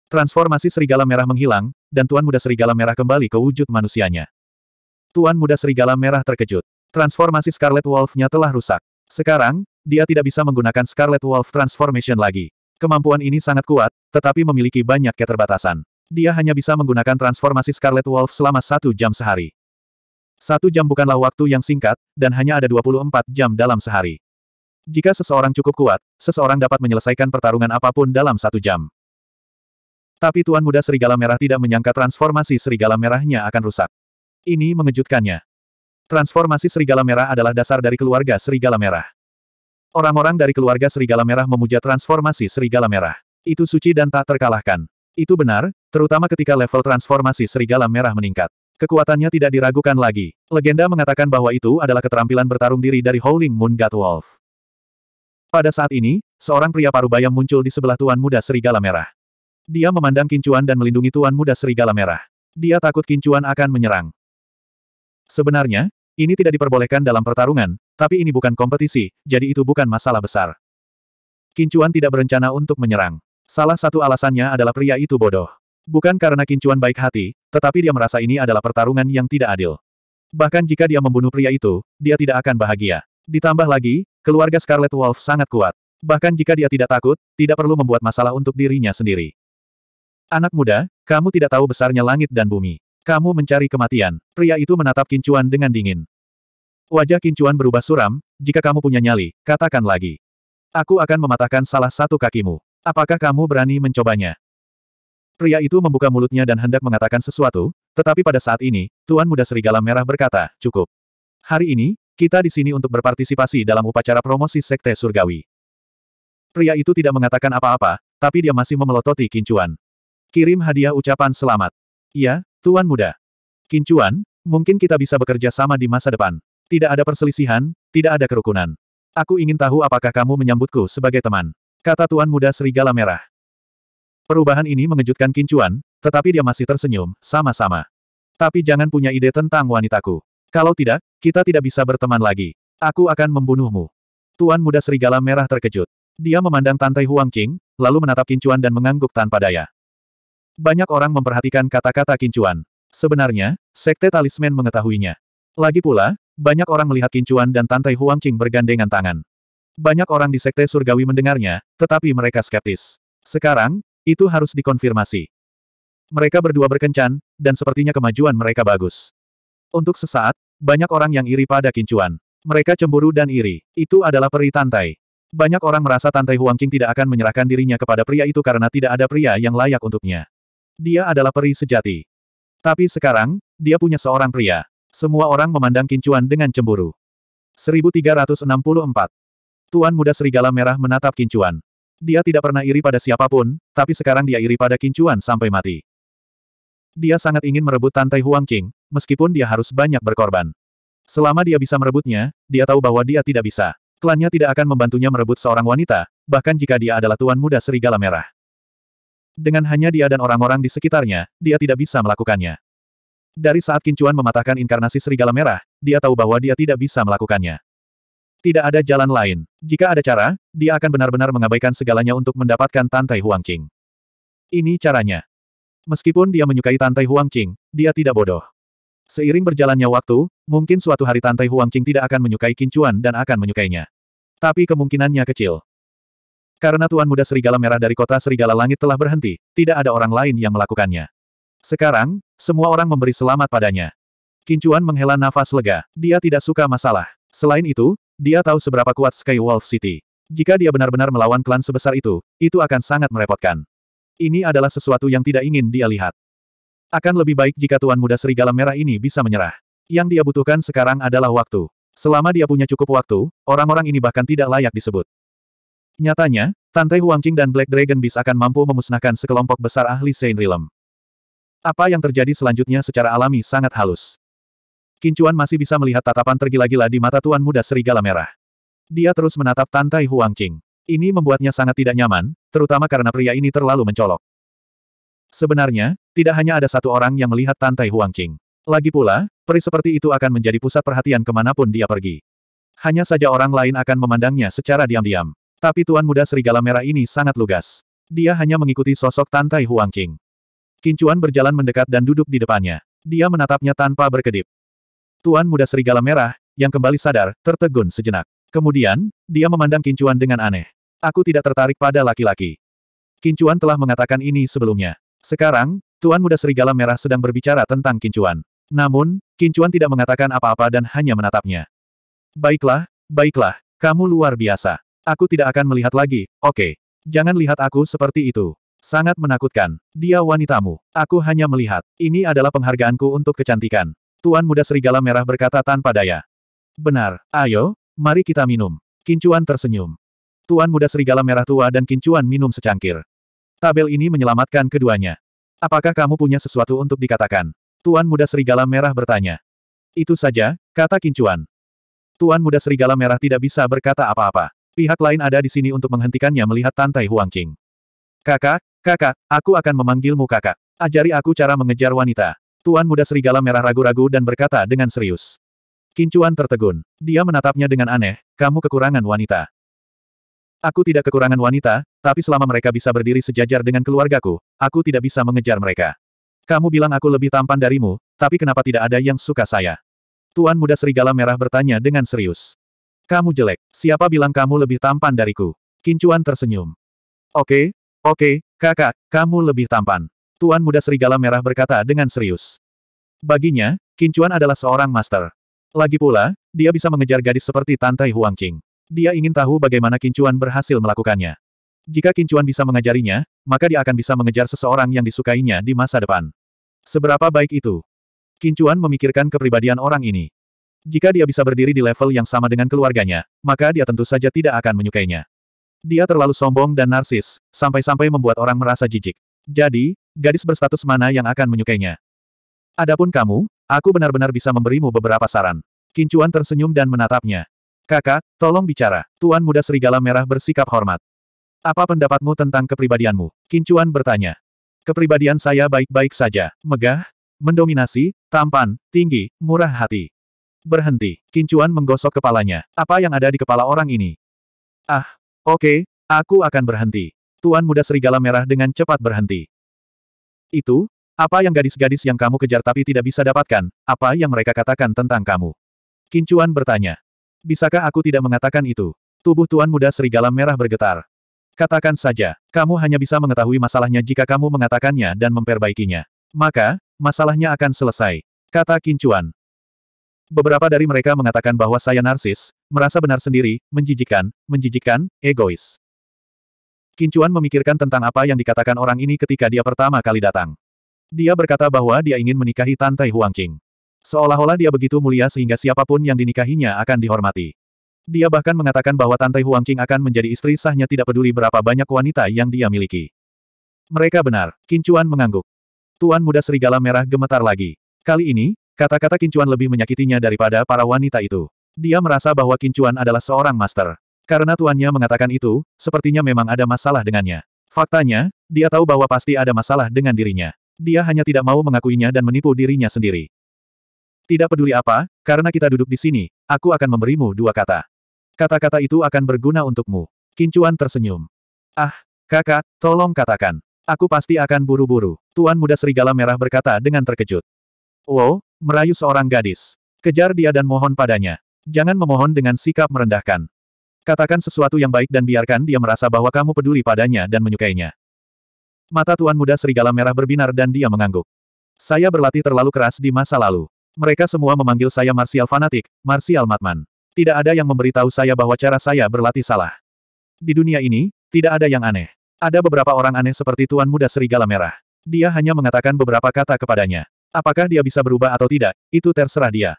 Transformasi serigala merah menghilang, dan Tuan Muda Serigala Merah kembali ke wujud manusianya. Tuan Muda Serigala Merah terkejut. Transformasi Scarlet Wolf-nya telah rusak. Sekarang, dia tidak bisa menggunakan Scarlet Wolf Transformation lagi. Kemampuan ini sangat kuat, tetapi memiliki banyak keterbatasan. Dia hanya bisa menggunakan transformasi Scarlet Wolf selama satu jam sehari. Satu jam bukanlah waktu yang singkat, dan hanya ada 24 jam dalam sehari. Jika seseorang cukup kuat, seseorang dapat menyelesaikan pertarungan apapun dalam satu jam. Tapi Tuan Muda Serigala Merah tidak menyangka transformasi Serigala Merahnya akan rusak. Ini mengejutkannya. Transformasi Serigala Merah adalah dasar dari keluarga Serigala Merah. Orang-orang dari keluarga Serigala Merah memuja transformasi Serigala Merah. Itu suci dan tak terkalahkan. Itu benar, terutama ketika level transformasi Serigala Merah meningkat. Kekuatannya tidak diragukan lagi. Legenda mengatakan bahwa itu adalah keterampilan bertarung diri dari Howling Moon God Wolf. Pada saat ini, seorang pria paruh baya muncul di sebelah Tuan Muda Serigala Merah. Dia memandang Kincuan dan melindungi Tuan Muda Serigala Merah. Dia takut Kincuan akan menyerang. Sebenarnya, ini tidak diperbolehkan dalam pertarungan, tapi ini bukan kompetisi, jadi itu bukan masalah besar. Kincuan tidak berencana untuk menyerang. Salah satu alasannya adalah pria itu bodoh. Bukan karena Kincuan baik hati, tetapi dia merasa ini adalah pertarungan yang tidak adil. Bahkan jika dia membunuh pria itu, dia tidak akan bahagia. Ditambah lagi, keluarga Scarlet Wolf sangat kuat. Bahkan jika dia tidak takut, tidak perlu membuat masalah untuk dirinya sendiri. Anak muda, kamu tidak tahu besarnya langit dan bumi. Kamu mencari kematian. Pria itu menatap Kincuan dengan dingin. Wajah Kincuan berubah suram, jika kamu punya nyali, katakan lagi. Aku akan mematahkan salah satu kakimu. Apakah kamu berani mencobanya? Pria itu membuka mulutnya dan hendak mengatakan sesuatu, tetapi pada saat ini, Tuan Muda Serigala Merah berkata, cukup. Hari ini, kita di sini untuk berpartisipasi dalam upacara promosi Sekte Surgawi. Pria itu tidak mengatakan apa-apa, tapi dia masih memelototi Kincuan. Kirim hadiah ucapan selamat. Iya, Tuan Muda. Kincuan, mungkin kita bisa bekerja sama di masa depan. Tidak ada perselisihan, tidak ada kerukunan. Aku ingin tahu apakah kamu menyambutku sebagai teman. Kata Tuan Muda Serigala Merah. Perubahan ini mengejutkan Kincuan, tetapi dia masih tersenyum, sama-sama. Tapi jangan punya ide tentang wanitaku. Kalau tidak, kita tidak bisa berteman lagi. Aku akan membunuhmu. Tuan Muda Serigala Merah terkejut. Dia memandang Tantai Huangqing, lalu menatap Kincuan dan mengangguk tanpa daya. Banyak orang memperhatikan kata-kata kincuan. Sebenarnya, Sekte Talisman mengetahuinya. Lagi pula, banyak orang melihat kincuan dan Tantai Huangqing bergandengan tangan. Banyak orang di Sekte Surgawi mendengarnya, tetapi mereka skeptis. Sekarang, itu harus dikonfirmasi. Mereka berdua berkencan, dan sepertinya kemajuan mereka bagus. Untuk sesaat, banyak orang yang iri pada kincuan. Mereka cemburu dan iri. Itu adalah peri Tantai. Banyak orang merasa Tantai Huangqing tidak akan menyerahkan dirinya kepada pria itu karena tidak ada pria yang layak untuknya. Dia adalah peri sejati. Tapi sekarang, dia punya seorang pria. Semua orang memandang Kincuan dengan cemburu. 1364. Tuan muda serigala merah menatap Kincuan. Dia tidak pernah iri pada siapapun, tapi sekarang dia iri pada Kincuan sampai mati. Dia sangat ingin merebut Tantai Qing, meskipun dia harus banyak berkorban. Selama dia bisa merebutnya, dia tahu bahwa dia tidak bisa. Klannya tidak akan membantunya merebut seorang wanita, bahkan jika dia adalah tuan muda serigala merah. Dengan hanya dia dan orang-orang di sekitarnya, dia tidak bisa melakukannya. Dari saat Kincuan mematahkan inkarnasi serigala merah, dia tahu bahwa dia tidak bisa melakukannya. Tidak ada jalan lain. Jika ada cara, dia akan benar-benar mengabaikan segalanya untuk mendapatkan Tantai Huangqing. Ini caranya. Meskipun dia menyukai Tantai Huangqing, dia tidak bodoh. Seiring berjalannya waktu, mungkin suatu hari Tantai Huangqing tidak akan menyukai Kincuan dan akan menyukainya. Tapi kemungkinannya kecil. Karena Tuan Muda Serigala Merah dari kota Serigala Langit telah berhenti, tidak ada orang lain yang melakukannya. Sekarang, semua orang memberi selamat padanya. Kincuan menghela nafas lega, dia tidak suka masalah. Selain itu, dia tahu seberapa kuat Sky Wolf City. Jika dia benar-benar melawan klan sebesar itu, itu akan sangat merepotkan. Ini adalah sesuatu yang tidak ingin dia lihat. Akan lebih baik jika Tuan Muda Serigala Merah ini bisa menyerah. Yang dia butuhkan sekarang adalah waktu. Selama dia punya cukup waktu, orang-orang ini bahkan tidak layak disebut. Nyatanya, Tante Huangqing dan Black Dragon Beast akan mampu memusnahkan sekelompok besar ahli Saint Realm. Apa yang terjadi selanjutnya secara alami sangat halus. Kincuan masih bisa melihat tatapan tergila-gila di mata Tuan Muda Serigala Merah. Dia terus menatap Tante Huangqing. Ini membuatnya sangat tidak nyaman, terutama karena pria ini terlalu mencolok. Sebenarnya, tidak hanya ada satu orang yang melihat Tante Huangqing. Lagi pula, peri seperti itu akan menjadi pusat perhatian kemanapun dia pergi. Hanya saja orang lain akan memandangnya secara diam-diam. Tapi Tuan Muda Serigala Merah ini sangat lugas. Dia hanya mengikuti sosok Tan Tai Huang King. Kincuan berjalan mendekat dan duduk di depannya. Dia menatapnya tanpa berkedip. Tuan Muda Serigala Merah, yang kembali sadar, tertegun sejenak. Kemudian, dia memandang Kincuan dengan aneh. Aku tidak tertarik pada laki-laki. Kincuan telah mengatakan ini sebelumnya. Sekarang, Tuan Muda Serigala Merah sedang berbicara tentang Kincuan. Namun, Kincuan tidak mengatakan apa-apa dan hanya menatapnya. Baiklah, baiklah, kamu luar biasa. Aku tidak akan melihat lagi, oke. Okay. Jangan lihat aku seperti itu. Sangat menakutkan. Dia wanitamu. Aku hanya melihat. Ini adalah penghargaanku untuk kecantikan. Tuan muda serigala merah berkata tanpa daya. Benar. Ayo, mari kita minum. Kincuan tersenyum. Tuan muda serigala merah tua dan Kincuan minum secangkir. Tabel ini menyelamatkan keduanya. Apakah kamu punya sesuatu untuk dikatakan? Tuan muda serigala merah bertanya. Itu saja, kata Kincuan. Tuan muda serigala merah tidak bisa berkata apa-apa. Pihak lain ada di sini untuk menghentikannya melihat Tantai Huangqing. Kakak, kakak, aku akan memanggilmu kakak. Ajari aku cara mengejar wanita. Tuan muda serigala merah ragu-ragu dan berkata dengan serius. Kincuan tertegun. Dia menatapnya dengan aneh, kamu kekurangan wanita. Aku tidak kekurangan wanita, tapi selama mereka bisa berdiri sejajar dengan keluargaku, aku tidak bisa mengejar mereka. Kamu bilang aku lebih tampan darimu, tapi kenapa tidak ada yang suka saya? Tuan muda serigala merah bertanya dengan serius. Kamu jelek. Siapa bilang kamu lebih tampan dariku? Kincuan tersenyum. Oke, oke, kakak, kamu lebih tampan. Tuan muda serigala merah berkata dengan serius. Baginya, Kincuan adalah seorang master. Lagi pula, dia bisa mengejar gadis seperti Tantai Huangqing. Dia ingin tahu bagaimana Kincuan berhasil melakukannya. Jika Kincuan bisa mengajarinya, maka dia akan bisa mengejar seseorang yang disukainya di masa depan. Seberapa baik itu? Kincuan memikirkan kepribadian orang ini. Jika dia bisa berdiri di level yang sama dengan keluarganya, maka dia tentu saja tidak akan menyukainya. Dia terlalu sombong dan narsis, sampai-sampai membuat orang merasa jijik. Jadi, gadis berstatus mana yang akan menyukainya? Adapun kamu, aku benar-benar bisa memberimu beberapa saran. Kincuan tersenyum dan menatapnya. Kakak, tolong bicara. Tuan muda serigala merah bersikap hormat. Apa pendapatmu tentang kepribadianmu? Kincuan bertanya. Kepribadian saya baik-baik saja. Megah, mendominasi, tampan, tinggi, murah hati. Berhenti. Kincuan menggosok kepalanya. Apa yang ada di kepala orang ini? Ah, oke, okay, aku akan berhenti. Tuan muda serigala merah dengan cepat berhenti. Itu, apa yang gadis-gadis yang kamu kejar tapi tidak bisa dapatkan, apa yang mereka katakan tentang kamu? Kincuan bertanya. Bisakah aku tidak mengatakan itu? Tubuh tuan muda serigala merah bergetar. Katakan saja, kamu hanya bisa mengetahui masalahnya jika kamu mengatakannya dan memperbaikinya. Maka, masalahnya akan selesai. Kata Kincuan. Beberapa dari mereka mengatakan bahwa saya narsis, merasa benar sendiri, menjijikan, menjijikan, egois. Kincuan memikirkan tentang apa yang dikatakan orang ini ketika dia pertama kali datang. Dia berkata bahwa dia ingin menikahi Tante Huangqing. Seolah-olah dia begitu mulia sehingga siapapun yang dinikahinya akan dihormati. Dia bahkan mengatakan bahwa Tante Huangqing akan menjadi istri sahnya tidak peduli berapa banyak wanita yang dia miliki. Mereka benar, Kincuan mengangguk. Tuan muda serigala merah gemetar lagi. Kali ini, Kata-kata Kincuan lebih menyakitinya daripada para wanita itu. Dia merasa bahwa Kincuan adalah seorang master. Karena tuannya mengatakan itu, sepertinya memang ada masalah dengannya. Faktanya, dia tahu bahwa pasti ada masalah dengan dirinya. Dia hanya tidak mau mengakuinya dan menipu dirinya sendiri. Tidak peduli apa, karena kita duduk di sini, aku akan memberimu dua kata. Kata-kata itu akan berguna untukmu. Kincuan tersenyum. Ah, kakak, tolong katakan. Aku pasti akan buru-buru. Tuan muda serigala merah berkata dengan terkejut. Wow, oh, Merayu seorang gadis. Kejar dia dan mohon padanya. Jangan memohon dengan sikap merendahkan. Katakan sesuatu yang baik dan biarkan dia merasa bahwa kamu peduli padanya dan menyukainya. Mata tuan muda serigala merah berbinar dan dia mengangguk. Saya berlatih terlalu keras di masa lalu. Mereka semua memanggil saya Martial Fanatik, Martial Matman. Tidak ada yang memberitahu saya bahwa cara saya berlatih salah. Di dunia ini, tidak ada yang aneh. Ada beberapa orang aneh seperti tuan muda serigala merah. Dia hanya mengatakan beberapa kata kepadanya. Apakah dia bisa berubah atau tidak, itu terserah dia.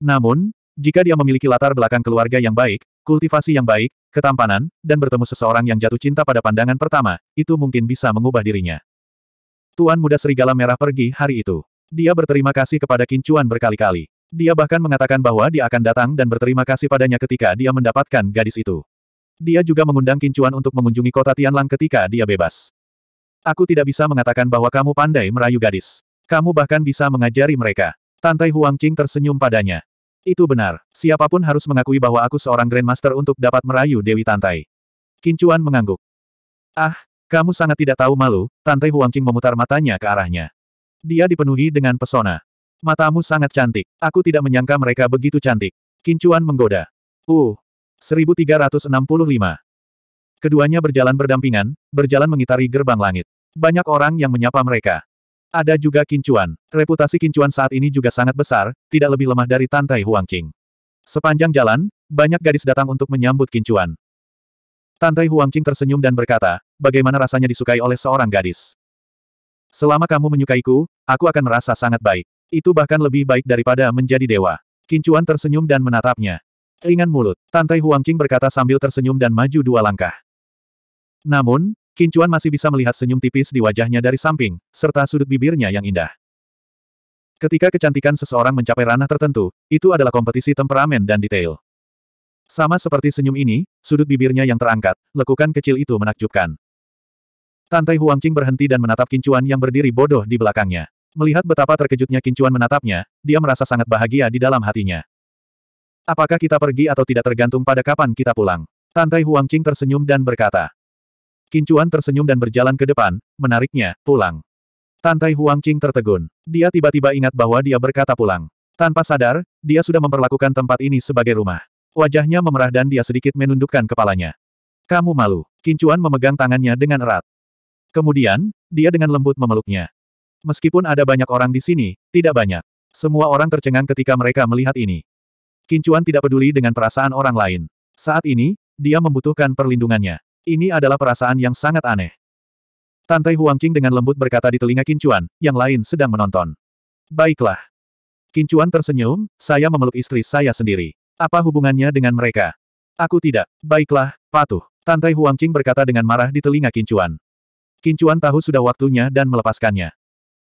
Namun, jika dia memiliki latar belakang keluarga yang baik, kultivasi yang baik, ketampanan, dan bertemu seseorang yang jatuh cinta pada pandangan pertama, itu mungkin bisa mengubah dirinya. Tuan muda serigala merah pergi hari itu. Dia berterima kasih kepada Kincuan berkali-kali. Dia bahkan mengatakan bahwa dia akan datang dan berterima kasih padanya ketika dia mendapatkan gadis itu. Dia juga mengundang Kincuan untuk mengunjungi kota Tianlang ketika dia bebas. Aku tidak bisa mengatakan bahwa kamu pandai merayu gadis. Kamu bahkan bisa mengajari mereka. Tantai Huang Qing tersenyum padanya. Itu benar, siapapun harus mengakui bahwa aku seorang Grandmaster untuk dapat merayu Dewi Tantai. Kincuan mengangguk. Ah, kamu sangat tidak tahu malu, Tantai Huang Qing memutar matanya ke arahnya. Dia dipenuhi dengan pesona. Matamu sangat cantik, aku tidak menyangka mereka begitu cantik. Kincuan menggoda. Uh, 1365. Keduanya berjalan berdampingan, berjalan mengitari gerbang langit. Banyak orang yang menyapa mereka. Ada juga Kincuan. Reputasi Kincuan saat ini juga sangat besar, tidak lebih lemah dari Tantai Huangqing. Sepanjang jalan, banyak gadis datang untuk menyambut Kincuan. Tantai Huangqing tersenyum dan berkata, bagaimana rasanya disukai oleh seorang gadis. Selama kamu menyukaiku, aku akan merasa sangat baik. Itu bahkan lebih baik daripada menjadi dewa. Kincuan tersenyum dan menatapnya. Ringan mulut, Tantai Huangqing berkata sambil tersenyum dan maju dua langkah. Namun, Kincuan masih bisa melihat senyum tipis di wajahnya dari samping, serta sudut bibirnya yang indah. Ketika kecantikan seseorang mencapai ranah tertentu, itu adalah kompetisi temperamen dan detail. Sama seperti senyum ini, sudut bibirnya yang terangkat, lekukan kecil itu menakjubkan. Tantai Huangqing berhenti dan menatap Kincuan yang berdiri bodoh di belakangnya. Melihat betapa terkejutnya Kincuan menatapnya, dia merasa sangat bahagia di dalam hatinya. Apakah kita pergi atau tidak tergantung pada kapan kita pulang? Tantai Huangqing tersenyum dan berkata, Kincuan tersenyum dan berjalan ke depan, menariknya, pulang. Tantai Huang Qing tertegun. Dia tiba-tiba ingat bahwa dia berkata pulang. Tanpa sadar, dia sudah memperlakukan tempat ini sebagai rumah. Wajahnya memerah dan dia sedikit menundukkan kepalanya. Kamu malu. Kincuan memegang tangannya dengan erat. Kemudian, dia dengan lembut memeluknya. Meskipun ada banyak orang di sini, tidak banyak. Semua orang tercengang ketika mereka melihat ini. Kincuan tidak peduli dengan perasaan orang lain. Saat ini, dia membutuhkan perlindungannya. Ini adalah perasaan yang sangat aneh. Tante Huangqing dengan lembut berkata di telinga Kincuan, yang lain sedang menonton. Baiklah. Kincuan tersenyum, saya memeluk istri saya sendiri. Apa hubungannya dengan mereka? Aku tidak. Baiklah, patuh. Tante Huangqing berkata dengan marah di telinga Kincuan. Kincuan tahu sudah waktunya dan melepaskannya.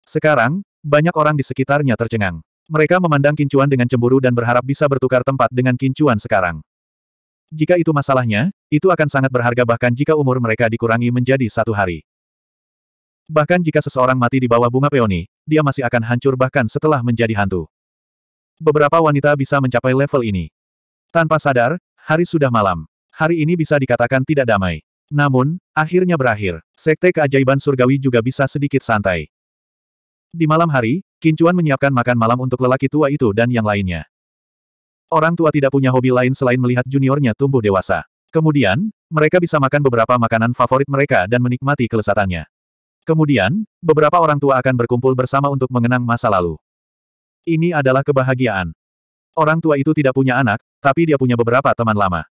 Sekarang, banyak orang di sekitarnya tercengang. Mereka memandang Kincuan dengan cemburu dan berharap bisa bertukar tempat dengan Kincuan sekarang. Jika itu masalahnya, itu akan sangat berharga bahkan jika umur mereka dikurangi menjadi satu hari. Bahkan jika seseorang mati di bawah bunga peoni, dia masih akan hancur bahkan setelah menjadi hantu. Beberapa wanita bisa mencapai level ini. Tanpa sadar, hari sudah malam. Hari ini bisa dikatakan tidak damai. Namun, akhirnya berakhir. Sekte keajaiban surgawi juga bisa sedikit santai. Di malam hari, Kincuan menyiapkan makan malam untuk lelaki tua itu dan yang lainnya. Orang tua tidak punya hobi lain selain melihat juniornya tumbuh dewasa. Kemudian, mereka bisa makan beberapa makanan favorit mereka dan menikmati kelesatannya. Kemudian, beberapa orang tua akan berkumpul bersama untuk mengenang masa lalu. Ini adalah kebahagiaan. Orang tua itu tidak punya anak, tapi dia punya beberapa teman lama.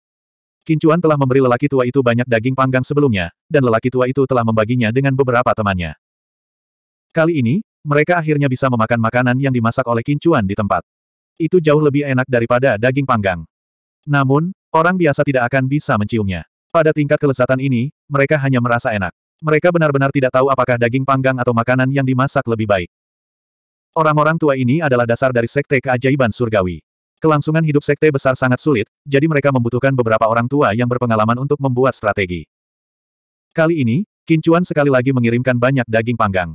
Kincuan telah memberi lelaki tua itu banyak daging panggang sebelumnya, dan lelaki tua itu telah membaginya dengan beberapa temannya. Kali ini, mereka akhirnya bisa memakan makanan yang dimasak oleh Kincuan di tempat itu jauh lebih enak daripada daging panggang. Namun, orang biasa tidak akan bisa menciumnya. Pada tingkat kelezatan ini, mereka hanya merasa enak. Mereka benar-benar tidak tahu apakah daging panggang atau makanan yang dimasak lebih baik. Orang-orang tua ini adalah dasar dari sekte keajaiban surgawi. Kelangsungan hidup sekte besar sangat sulit, jadi mereka membutuhkan beberapa orang tua yang berpengalaman untuk membuat strategi. Kali ini, Kincuan sekali lagi mengirimkan banyak daging panggang.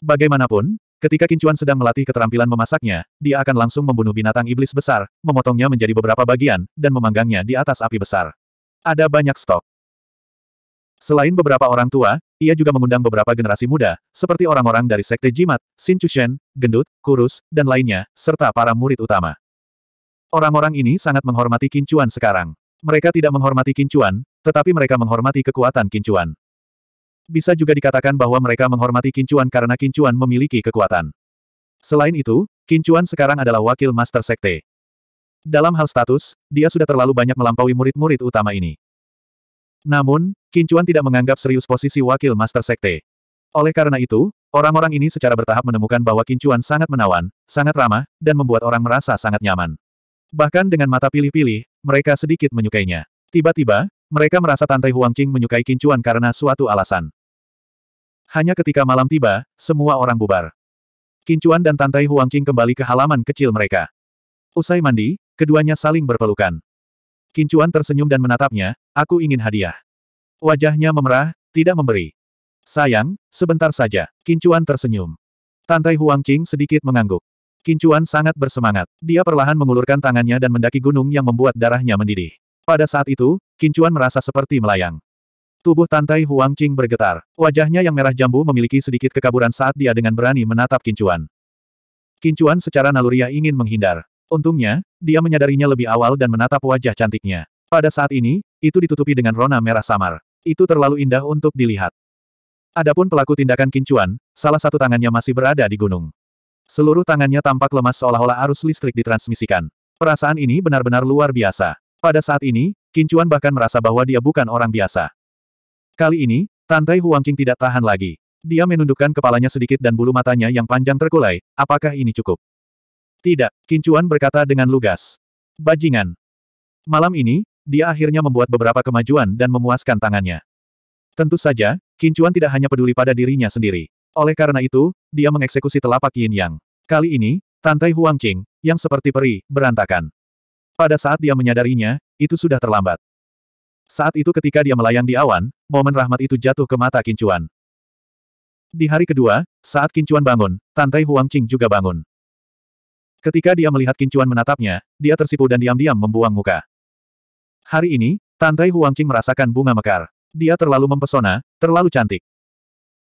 Bagaimanapun, Ketika Kincuan sedang melatih keterampilan memasaknya, dia akan langsung membunuh binatang iblis besar, memotongnya menjadi beberapa bagian, dan memanggangnya di atas api besar. Ada banyak stok. Selain beberapa orang tua, ia juga mengundang beberapa generasi muda, seperti orang-orang dari Sekte Jimat, Sin Chushen, Gendut, Kurus, dan lainnya, serta para murid utama. Orang-orang ini sangat menghormati Kincuan sekarang. Mereka tidak menghormati Kincuan, tetapi mereka menghormati kekuatan Kincuan. Bisa juga dikatakan bahwa mereka menghormati Kincuan karena Kincuan memiliki kekuatan. Selain itu, Kincuan sekarang adalah wakil Master Sekte. Dalam hal status, dia sudah terlalu banyak melampaui murid-murid utama ini. Namun, Kincuan tidak menganggap serius posisi wakil Master Sekte. Oleh karena itu, orang-orang ini secara bertahap menemukan bahwa Kincuan sangat menawan, sangat ramah, dan membuat orang merasa sangat nyaman. Bahkan dengan mata pilih-pilih, mereka sedikit menyukainya. Tiba-tiba, mereka merasa Tante Huangqing menyukai Kincuan karena suatu alasan. Hanya ketika malam tiba, semua orang bubar. Kincuan dan Tante Huangqing kembali ke halaman kecil mereka. Usai mandi, keduanya saling berpelukan. Kincuan tersenyum dan menatapnya, aku ingin hadiah. Wajahnya memerah, tidak memberi. Sayang, sebentar saja. Kincuan tersenyum. Tante Huangqing sedikit mengangguk. Kincuan sangat bersemangat. Dia perlahan mengulurkan tangannya dan mendaki gunung yang membuat darahnya mendidih. Pada saat itu, Kincuan merasa seperti melayang. Tubuh Tantai Huang Qing bergetar. Wajahnya yang merah jambu memiliki sedikit kekaburan saat dia dengan berani menatap Kincuan. Kincuan secara naluriah ingin menghindar. Untungnya, dia menyadarinya lebih awal dan menatap wajah cantiknya. Pada saat ini, itu ditutupi dengan rona merah samar. Itu terlalu indah untuk dilihat. Adapun pelaku tindakan Kincuan, salah satu tangannya masih berada di gunung. Seluruh tangannya tampak lemas seolah-olah arus listrik ditransmisikan. Perasaan ini benar-benar luar biasa. Pada saat ini, Kincuan bahkan merasa bahwa dia bukan orang biasa. Kali ini, Tantai Huangqing tidak tahan lagi. Dia menundukkan kepalanya sedikit dan bulu matanya yang panjang terkulai, apakah ini cukup? Tidak, Kincuan berkata dengan lugas. Bajingan. Malam ini, dia akhirnya membuat beberapa kemajuan dan memuaskan tangannya. Tentu saja, Kincuan tidak hanya peduli pada dirinya sendiri. Oleh karena itu, dia mengeksekusi telapak yin yang. Kali ini, Tantai Huangqing, yang seperti peri, berantakan. Pada saat dia menyadarinya, itu sudah terlambat. Saat itu ketika dia melayang di awan, momen rahmat itu jatuh ke mata Kincuan. Di hari kedua, saat Kincuan bangun, Tantai Huang Qing juga bangun. Ketika dia melihat Kincuan menatapnya, dia tersipu dan diam-diam membuang muka. Hari ini, Tantai Huang Qing merasakan bunga mekar. Dia terlalu mempesona, terlalu cantik.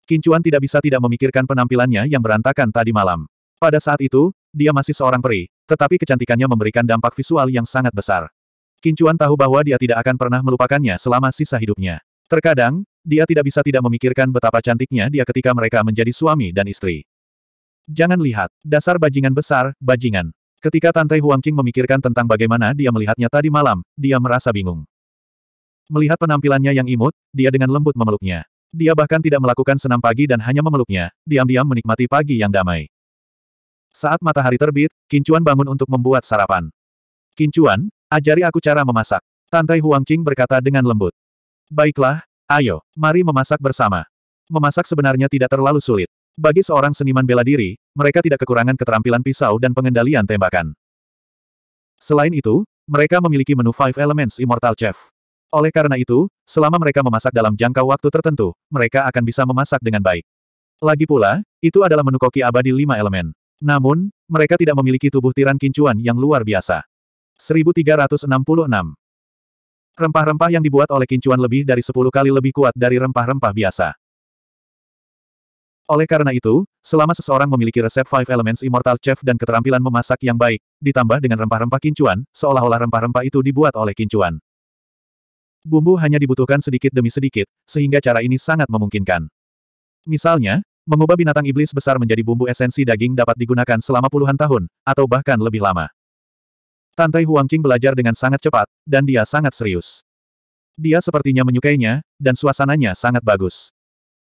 Kincuan tidak bisa tidak memikirkan penampilannya yang berantakan tadi malam. Pada saat itu, dia masih seorang peri, tetapi kecantikannya memberikan dampak visual yang sangat besar. Kincuan tahu bahwa dia tidak akan pernah melupakannya selama sisa hidupnya. Terkadang, dia tidak bisa tidak memikirkan betapa cantiknya dia ketika mereka menjadi suami dan istri. Jangan lihat, dasar bajingan besar, bajingan. Ketika Tante Huangqing memikirkan tentang bagaimana dia melihatnya tadi malam, dia merasa bingung. Melihat penampilannya yang imut, dia dengan lembut memeluknya. Dia bahkan tidak melakukan senam pagi dan hanya memeluknya, diam-diam menikmati pagi yang damai. Saat matahari terbit, Kincuan bangun untuk membuat sarapan. Kincuan, ajari aku cara memasak. Tante Huang Qing berkata dengan lembut. Baiklah, ayo, mari memasak bersama. Memasak sebenarnya tidak terlalu sulit. Bagi seorang seniman bela diri, mereka tidak kekurangan keterampilan pisau dan pengendalian tembakan. Selain itu, mereka memiliki menu Five Elements Immortal Chef. Oleh karena itu, selama mereka memasak dalam jangka waktu tertentu, mereka akan bisa memasak dengan baik. Lagi pula, itu adalah menu koki abadi lima elemen. Namun, mereka tidak memiliki tubuh tiran kincuan yang luar biasa. 1366 Rempah-rempah yang dibuat oleh kincuan lebih dari 10 kali lebih kuat dari rempah-rempah biasa. Oleh karena itu, selama seseorang memiliki resep Five Elements Immortal Chef dan keterampilan memasak yang baik, ditambah dengan rempah-rempah kincuan, seolah-olah rempah-rempah itu dibuat oleh kincuan. Bumbu hanya dibutuhkan sedikit demi sedikit, sehingga cara ini sangat memungkinkan. Misalnya, Mengubah binatang iblis besar menjadi bumbu esensi daging dapat digunakan selama puluhan tahun, atau bahkan lebih lama. Tantai Huangqing belajar dengan sangat cepat, dan dia sangat serius. Dia sepertinya menyukainya, dan suasananya sangat bagus.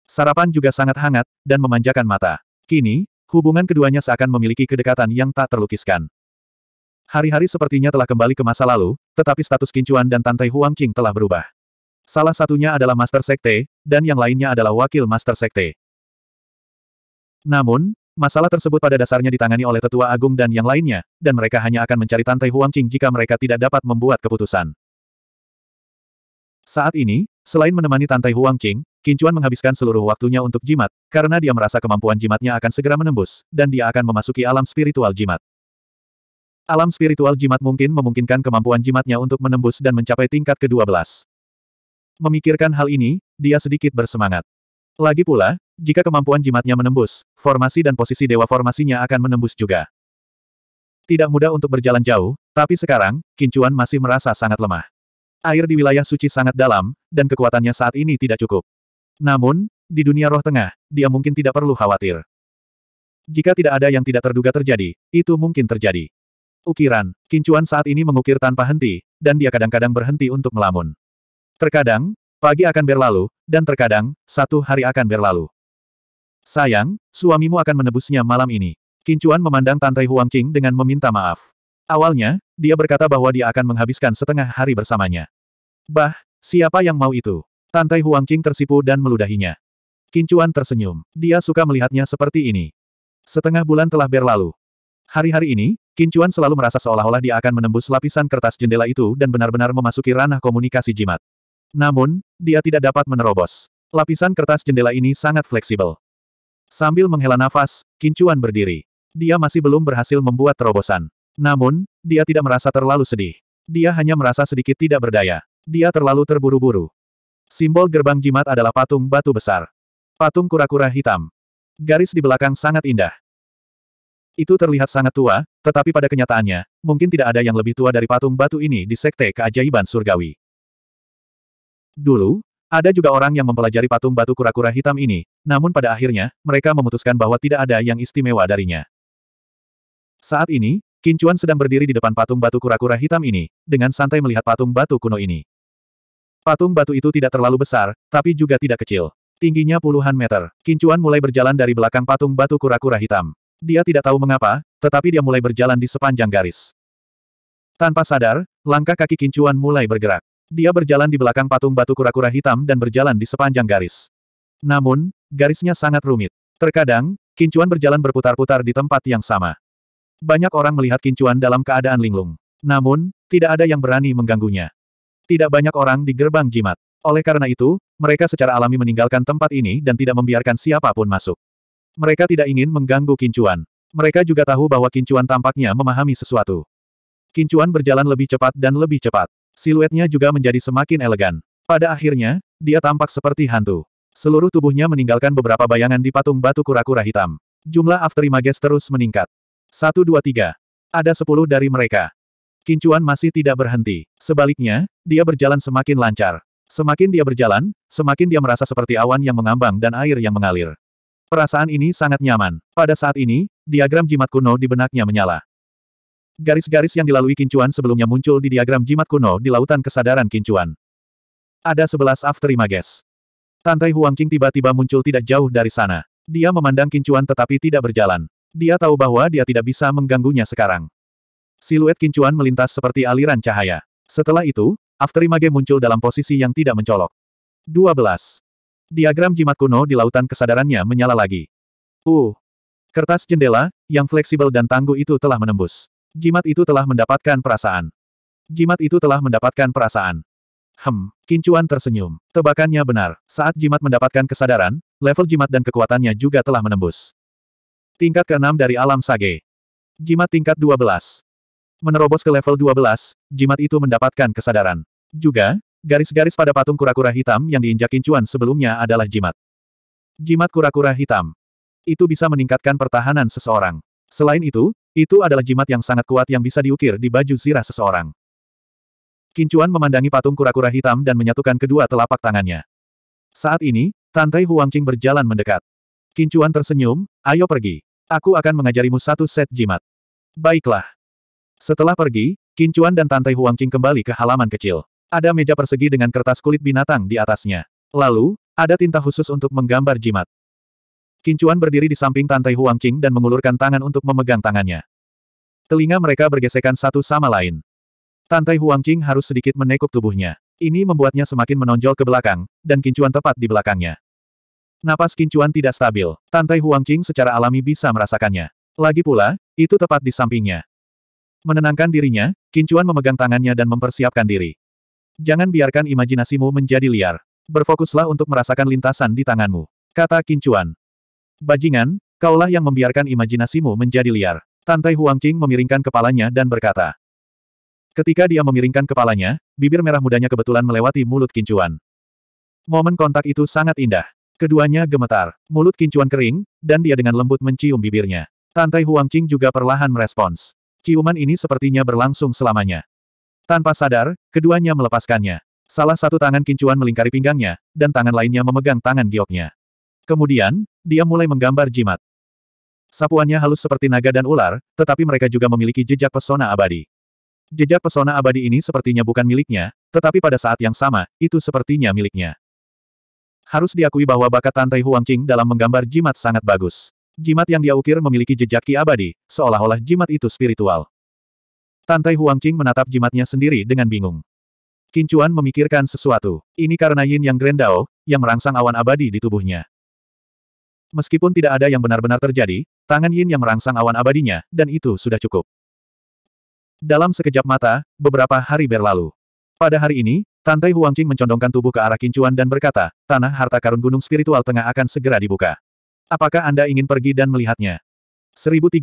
Sarapan juga sangat hangat, dan memanjakan mata. Kini, hubungan keduanya seakan memiliki kedekatan yang tak terlukiskan. Hari-hari sepertinya telah kembali ke masa lalu, tetapi status Kincuan dan Tantai Huangqing telah berubah. Salah satunya adalah Master Sekte, dan yang lainnya adalah Wakil Master Sekte. Namun, masalah tersebut pada dasarnya ditangani oleh tetua agung dan yang lainnya, dan mereka hanya akan mencari Tante Huangqing jika mereka tidak dapat membuat keputusan. Saat ini, selain menemani Tante Huangqing, Kincuan menghabiskan seluruh waktunya untuk jimat, karena dia merasa kemampuan jimatnya akan segera menembus, dan dia akan memasuki alam spiritual jimat. Alam spiritual jimat mungkin memungkinkan kemampuan jimatnya untuk menembus dan mencapai tingkat ke-12. Memikirkan hal ini, dia sedikit bersemangat. Lagi pula, jika kemampuan jimatnya menembus, formasi dan posisi dewa formasinya akan menembus juga. Tidak mudah untuk berjalan jauh, tapi sekarang, Kincuan masih merasa sangat lemah. Air di wilayah suci sangat dalam, dan kekuatannya saat ini tidak cukup. Namun, di dunia roh tengah, dia mungkin tidak perlu khawatir. Jika tidak ada yang tidak terduga terjadi, itu mungkin terjadi. Ukiran, Kincuan saat ini mengukir tanpa henti, dan dia kadang-kadang berhenti untuk melamun. Terkadang, Pagi akan berlalu, dan terkadang, satu hari akan berlalu. Sayang, suamimu akan menebusnya malam ini. Kincuan memandang Tante Huang Qing dengan meminta maaf. Awalnya, dia berkata bahwa dia akan menghabiskan setengah hari bersamanya. Bah, siapa yang mau itu? Tante Huang Qing tersipu dan meludahinya. Kincuan tersenyum. Dia suka melihatnya seperti ini. Setengah bulan telah berlalu. Hari-hari ini, Kincuan selalu merasa seolah-olah dia akan menembus lapisan kertas jendela itu dan benar-benar memasuki ranah komunikasi jimat. Namun, dia tidak dapat menerobos. Lapisan kertas jendela ini sangat fleksibel. Sambil menghela nafas, Kincuan berdiri. Dia masih belum berhasil membuat terobosan. Namun, dia tidak merasa terlalu sedih. Dia hanya merasa sedikit tidak berdaya. Dia terlalu terburu-buru. Simbol gerbang jimat adalah patung batu besar. Patung kura-kura hitam. Garis di belakang sangat indah. Itu terlihat sangat tua, tetapi pada kenyataannya, mungkin tidak ada yang lebih tua dari patung batu ini di Sekte Keajaiban Surgawi. Dulu, ada juga orang yang mempelajari patung batu kura-kura hitam ini, namun pada akhirnya, mereka memutuskan bahwa tidak ada yang istimewa darinya. Saat ini, Kincuan sedang berdiri di depan patung batu kura-kura hitam ini, dengan santai melihat patung batu kuno ini. Patung batu itu tidak terlalu besar, tapi juga tidak kecil. Tingginya puluhan meter, Kincuan mulai berjalan dari belakang patung batu kura-kura hitam. Dia tidak tahu mengapa, tetapi dia mulai berjalan di sepanjang garis. Tanpa sadar, langkah kaki Kincuan mulai bergerak. Dia berjalan di belakang patung batu kura-kura hitam dan berjalan di sepanjang garis. Namun, garisnya sangat rumit. Terkadang, Kincuan berjalan berputar-putar di tempat yang sama. Banyak orang melihat Kincuan dalam keadaan linglung. Namun, tidak ada yang berani mengganggunya. Tidak banyak orang di gerbang jimat. Oleh karena itu, mereka secara alami meninggalkan tempat ini dan tidak membiarkan siapapun masuk. Mereka tidak ingin mengganggu Kincuan. Mereka juga tahu bahwa Kincuan tampaknya memahami sesuatu. Kincuan berjalan lebih cepat dan lebih cepat. Siluetnya juga menjadi semakin elegan. Pada akhirnya, dia tampak seperti hantu. Seluruh tubuhnya meninggalkan beberapa bayangan di patung batu kura-kura hitam. Jumlah Afterimages terus meningkat. Satu dua tiga. Ada sepuluh dari mereka. Kincuan masih tidak berhenti. Sebaliknya, dia berjalan semakin lancar. Semakin dia berjalan, semakin dia merasa seperti awan yang mengambang dan air yang mengalir. Perasaan ini sangat nyaman. Pada saat ini, diagram jimat kuno di benaknya menyala. Garis-garis yang dilalui kincuan sebelumnya muncul di diagram jimat kuno di lautan kesadaran kincuan. Ada sebelas after images. Tantai Huangqing tiba-tiba muncul tidak jauh dari sana. Dia memandang kincuan tetapi tidak berjalan. Dia tahu bahwa dia tidak bisa mengganggunya sekarang. Siluet kincuan melintas seperti aliran cahaya. Setelah itu, after Afterimage muncul dalam posisi yang tidak mencolok. 12. Diagram jimat kuno di lautan kesadarannya menyala lagi. Uh. Kertas jendela, yang fleksibel dan tangguh itu telah menembus. Jimat itu telah mendapatkan perasaan. Jimat itu telah mendapatkan perasaan. Hem, Kincuan tersenyum. Tebakannya benar. Saat jimat mendapatkan kesadaran, level jimat dan kekuatannya juga telah menembus. Tingkat ke-6 dari alam sage. Jimat tingkat 12. Menerobos ke level 12, jimat itu mendapatkan kesadaran. Juga, garis-garis pada patung kura-kura hitam yang diinjak Kincuan sebelumnya adalah jimat. Jimat kura-kura hitam. Itu bisa meningkatkan pertahanan seseorang. Selain itu, itu adalah jimat yang sangat kuat yang bisa diukir di baju zirah seseorang. Kincuan memandangi patung kura-kura hitam dan menyatukan kedua telapak tangannya. Saat ini, Tantai Huangqing berjalan mendekat. Kincuan tersenyum, ayo pergi. Aku akan mengajarimu satu set jimat. Baiklah. Setelah pergi, Kincuan dan Tantai Huangqing kembali ke halaman kecil. Ada meja persegi dengan kertas kulit binatang di atasnya. Lalu, ada tinta khusus untuk menggambar jimat. Kincuan berdiri di samping Tantai Huangqing dan mengulurkan tangan untuk memegang tangannya. Telinga mereka bergesekan satu sama lain. Tantai Huangqing harus sedikit menekuk tubuhnya. Ini membuatnya semakin menonjol ke belakang, dan Kincuan tepat di belakangnya. Napas Kincuan tidak stabil. Tantai Huangqing secara alami bisa merasakannya. Lagi pula, itu tepat di sampingnya. Menenangkan dirinya, Kincuan memegang tangannya dan mempersiapkan diri. Jangan biarkan imajinasimu menjadi liar. Berfokuslah untuk merasakan lintasan di tanganmu. Kata Kincuan. Bajingan, kaulah yang membiarkan imajinasimu menjadi liar. Tantai Huangqing memiringkan kepalanya dan berkata. Ketika dia memiringkan kepalanya, bibir merah mudanya kebetulan melewati mulut kincuan. Momen kontak itu sangat indah. Keduanya gemetar, mulut kincuan kering, dan dia dengan lembut mencium bibirnya. Tantai Huangqing juga perlahan merespons. Ciuman ini sepertinya berlangsung selamanya. Tanpa sadar, keduanya melepaskannya. Salah satu tangan kincuan melingkari pinggangnya, dan tangan lainnya memegang tangan gioknya. Kemudian, dia mulai menggambar jimat. Sapuannya halus seperti naga dan ular, tetapi mereka juga memiliki jejak pesona abadi. Jejak pesona abadi ini sepertinya bukan miliknya, tetapi pada saat yang sama, itu sepertinya miliknya. Harus diakui bahwa bakat Tantai Huangqing dalam menggambar jimat sangat bagus. Jimat yang dia ukir memiliki jejak ki abadi, seolah-olah jimat itu spiritual. Tantai Huangqing menatap jimatnya sendiri dengan bingung. Kincuan memikirkan sesuatu. Ini karena Yin Yang Grendao, yang merangsang awan abadi di tubuhnya. Meskipun tidak ada yang benar-benar terjadi, tangan Yin yang merangsang awan abadinya, dan itu sudah cukup. Dalam sekejap mata, beberapa hari berlalu. Pada hari ini, Tantai Huangqing mencondongkan tubuh ke arah Kincuan dan berkata, tanah harta karun gunung spiritual tengah akan segera dibuka. Apakah Anda ingin pergi dan melihatnya? 1367.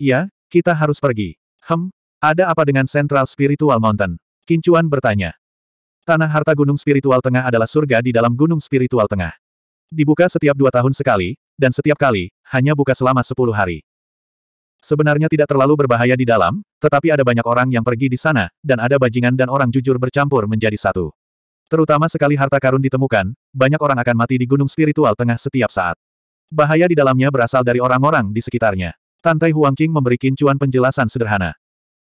Iya, kita harus pergi. Hem, ada apa dengan Central Spiritual Mountain? Kincuan bertanya. Tanah harta gunung spiritual tengah adalah surga di dalam gunung spiritual tengah. Dibuka setiap dua tahun sekali, dan setiap kali, hanya buka selama sepuluh hari. Sebenarnya tidak terlalu berbahaya di dalam, tetapi ada banyak orang yang pergi di sana, dan ada bajingan dan orang jujur bercampur menjadi satu. Terutama sekali harta karun ditemukan, banyak orang akan mati di gunung spiritual tengah setiap saat. Bahaya di dalamnya berasal dari orang-orang di sekitarnya. Tantai Qing memberi Kincuan penjelasan sederhana.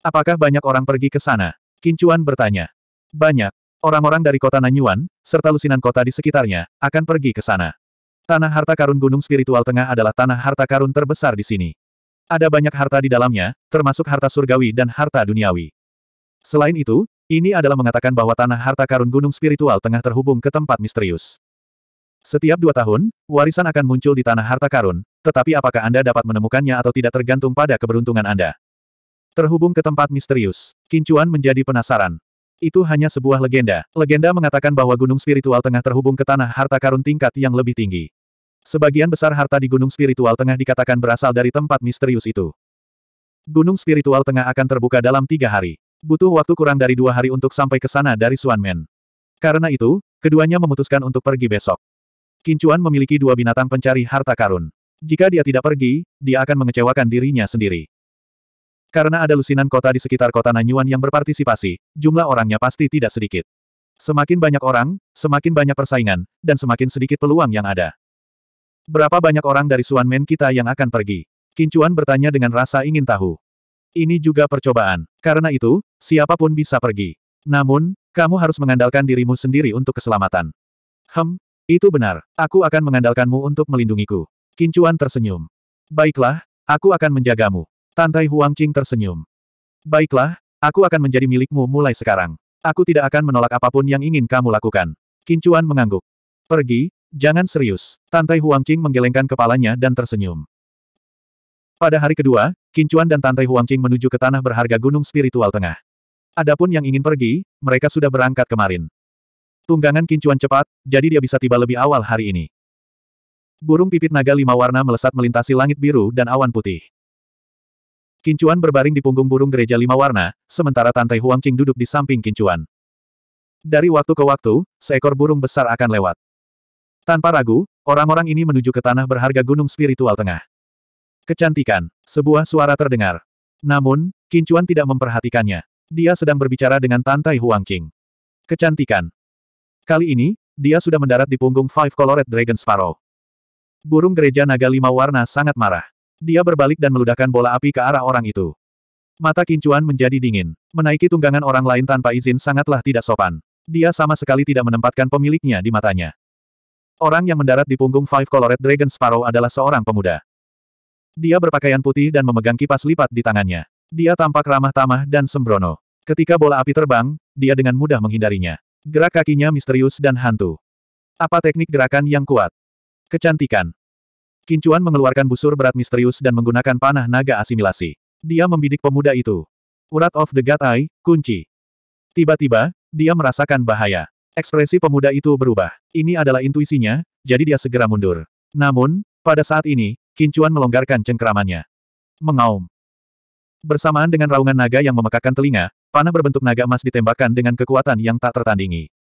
Apakah banyak orang pergi ke sana? Kincuan bertanya. Banyak. Orang-orang dari kota Nanyuan, serta lusinan kota di sekitarnya, akan pergi ke sana. Tanah harta karun Gunung Spiritual Tengah adalah tanah harta karun terbesar di sini. Ada banyak harta di dalamnya, termasuk harta surgawi dan harta duniawi. Selain itu, ini adalah mengatakan bahwa tanah harta karun Gunung Spiritual Tengah terhubung ke tempat misterius. Setiap dua tahun, warisan akan muncul di tanah harta karun, tetapi apakah Anda dapat menemukannya atau tidak tergantung pada keberuntungan Anda. Terhubung ke tempat misterius, Kincuan menjadi penasaran. Itu hanya sebuah legenda. Legenda mengatakan bahwa gunung spiritual tengah terhubung ke tanah harta karun tingkat yang lebih tinggi. Sebagian besar harta di gunung spiritual tengah dikatakan berasal dari tempat misterius itu. Gunung spiritual tengah akan terbuka dalam tiga hari. Butuh waktu kurang dari dua hari untuk sampai ke sana dari Suanmen. Karena itu, keduanya memutuskan untuk pergi besok. Kincuan memiliki dua binatang pencari harta karun. Jika dia tidak pergi, dia akan mengecewakan dirinya sendiri. Karena ada lusinan kota di sekitar kota Nanyuan yang berpartisipasi, jumlah orangnya pasti tidak sedikit. Semakin banyak orang, semakin banyak persaingan, dan semakin sedikit peluang yang ada. Berapa banyak orang dari Suanmen kita yang akan pergi? Kincuan bertanya dengan rasa ingin tahu. Ini juga percobaan. Karena itu, siapapun bisa pergi. Namun, kamu harus mengandalkan dirimu sendiri untuk keselamatan. Hem, itu benar. Aku akan mengandalkanmu untuk melindungiku. Kincuan tersenyum. Baiklah, aku akan menjagamu. Tantai Huang Qing tersenyum. Baiklah, aku akan menjadi milikmu mulai sekarang. Aku tidak akan menolak apapun yang ingin kamu lakukan. Kincuan mengangguk. Pergi, jangan serius. Tantai Huang Qing menggelengkan kepalanya dan tersenyum. Pada hari kedua, Kincuan dan Tantai Huang Qing menuju ke tanah berharga Gunung Spiritual Tengah. Adapun yang ingin pergi, mereka sudah berangkat kemarin. Tunggangan Kincuan cepat, jadi dia bisa tiba lebih awal hari ini. Burung pipit naga lima warna melesat melintasi langit biru dan awan putih. Kincuan berbaring di punggung burung gereja lima warna, sementara Tantai Qing duduk di samping Kincuan. Dari waktu ke waktu, seekor burung besar akan lewat. Tanpa ragu, orang-orang ini menuju ke tanah berharga gunung spiritual tengah. Kecantikan, sebuah suara terdengar. Namun, Kincuan tidak memperhatikannya. Dia sedang berbicara dengan Tantai Qing. Kecantikan. Kali ini, dia sudah mendarat di punggung Five Colored Dragon Sparrow. Burung gereja naga lima warna sangat marah. Dia berbalik dan meludahkan bola api ke arah orang itu. Mata Kincuan menjadi dingin. Menaiki tunggangan orang lain tanpa izin sangatlah tidak sopan. Dia sama sekali tidak menempatkan pemiliknya di matanya. Orang yang mendarat di punggung Five Colored Dragon Sparrow adalah seorang pemuda. Dia berpakaian putih dan memegang kipas lipat di tangannya. Dia tampak ramah tamah dan sembrono. Ketika bola api terbang, dia dengan mudah menghindarinya. Gerak kakinya misterius dan hantu. Apa teknik gerakan yang kuat? Kecantikan. Kincuan mengeluarkan busur berat misterius dan menggunakan panah naga asimilasi. Dia membidik pemuda itu. Urat of the God Eye, kunci. Tiba-tiba, dia merasakan bahaya. Ekspresi pemuda itu berubah. Ini adalah intuisinya, jadi dia segera mundur. Namun, pada saat ini, Kincuan melonggarkan cengkeramannya. Mengaum. Bersamaan dengan raungan naga yang memekakan telinga, panah berbentuk naga emas ditembakkan dengan kekuatan yang tak tertandingi.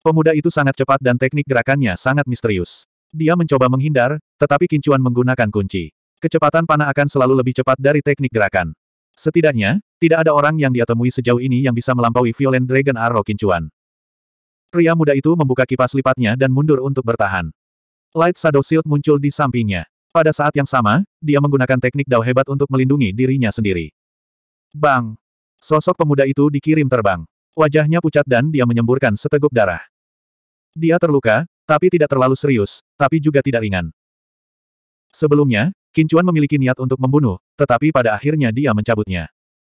Pemuda itu sangat cepat dan teknik gerakannya sangat misterius. Dia mencoba menghindar, tetapi kincuan menggunakan kunci. Kecepatan panah akan selalu lebih cepat dari teknik gerakan. Setidaknya, tidak ada orang yang dia temui sejauh ini yang bisa melampaui Violent Dragon Arrow Kincuan. Pria muda itu membuka kipas lipatnya dan mundur untuk bertahan. Light Shadow Shield muncul di sampingnya. Pada saat yang sama, dia menggunakan teknik dao hebat untuk melindungi dirinya sendiri. Bang! Sosok pemuda itu dikirim terbang. Wajahnya pucat dan dia menyemburkan seteguk darah. Dia terluka, tapi tidak terlalu serius, tapi juga tidak ringan. Sebelumnya, Kincuan memiliki niat untuk membunuh, tetapi pada akhirnya dia mencabutnya.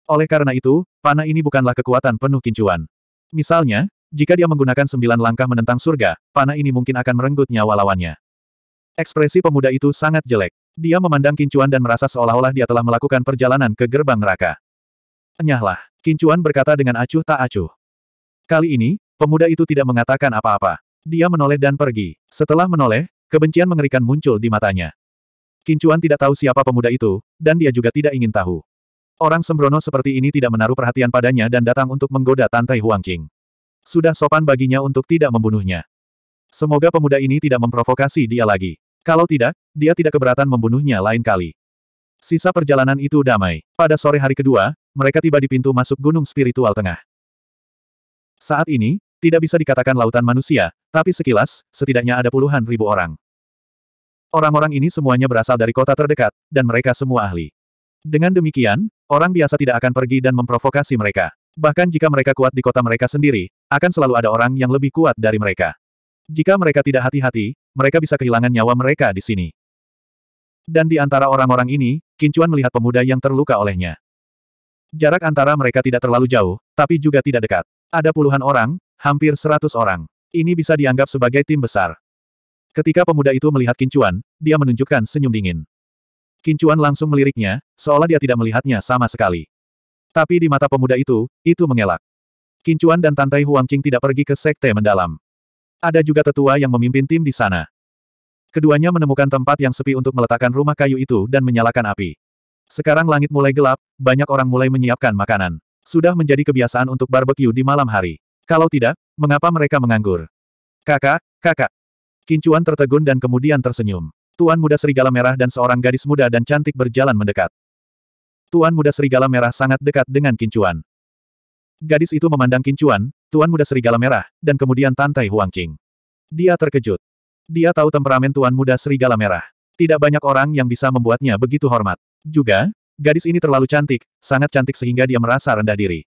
Oleh karena itu, panah ini bukanlah kekuatan penuh Kincuan. Misalnya, jika dia menggunakan sembilan langkah menentang surga, panah ini mungkin akan merenggut nyawa lawannya. Ekspresi pemuda itu sangat jelek. Dia memandang Kincuan dan merasa seolah-olah dia telah melakukan perjalanan ke gerbang neraka. Enyahlah, Kincuan berkata dengan acuh tak acuh. Kali ini, pemuda itu tidak mengatakan apa-apa. Dia menoleh dan pergi. Setelah menoleh, kebencian mengerikan muncul di matanya. Kincuan tidak tahu siapa pemuda itu, dan dia juga tidak ingin tahu. Orang sembrono seperti ini tidak menaruh perhatian padanya dan datang untuk menggoda Tantai Huangqing. Sudah sopan baginya untuk tidak membunuhnya. Semoga pemuda ini tidak memprovokasi dia lagi. Kalau tidak, dia tidak keberatan membunuhnya lain kali. Sisa perjalanan itu damai. Pada sore hari kedua, mereka tiba di pintu masuk Gunung Spiritual Tengah. Saat ini, tidak bisa dikatakan lautan manusia, tapi sekilas, setidaknya ada puluhan ribu orang. Orang-orang ini semuanya berasal dari kota terdekat, dan mereka semua ahli. Dengan demikian, orang biasa tidak akan pergi dan memprovokasi mereka. Bahkan jika mereka kuat di kota mereka sendiri, akan selalu ada orang yang lebih kuat dari mereka. Jika mereka tidak hati-hati, mereka bisa kehilangan nyawa mereka di sini. Dan di antara orang-orang ini, Kincuan melihat pemuda yang terluka olehnya. Jarak antara mereka tidak terlalu jauh, tapi juga tidak dekat. Ada puluhan orang, Hampir seratus orang. Ini bisa dianggap sebagai tim besar. Ketika pemuda itu melihat Kincuan, dia menunjukkan senyum dingin. Kincuan langsung meliriknya, seolah dia tidak melihatnya sama sekali. Tapi di mata pemuda itu, itu mengelak. Kincuan dan Tantai Qing tidak pergi ke sekte mendalam. Ada juga tetua yang memimpin tim di sana. Keduanya menemukan tempat yang sepi untuk meletakkan rumah kayu itu dan menyalakan api. Sekarang langit mulai gelap, banyak orang mulai menyiapkan makanan. Sudah menjadi kebiasaan untuk barbeque di malam hari. Kalau tidak, mengapa mereka menganggur? Kakak, kakak. Kincuan tertegun dan kemudian tersenyum. Tuan muda serigala merah dan seorang gadis muda dan cantik berjalan mendekat. Tuan muda serigala merah sangat dekat dengan Kincuan. Gadis itu memandang Kincuan, Tuan muda serigala merah, dan kemudian Tantai Qing. Dia terkejut. Dia tahu temperamen Tuan muda serigala merah. Tidak banyak orang yang bisa membuatnya begitu hormat. Juga, gadis ini terlalu cantik, sangat cantik sehingga dia merasa rendah diri.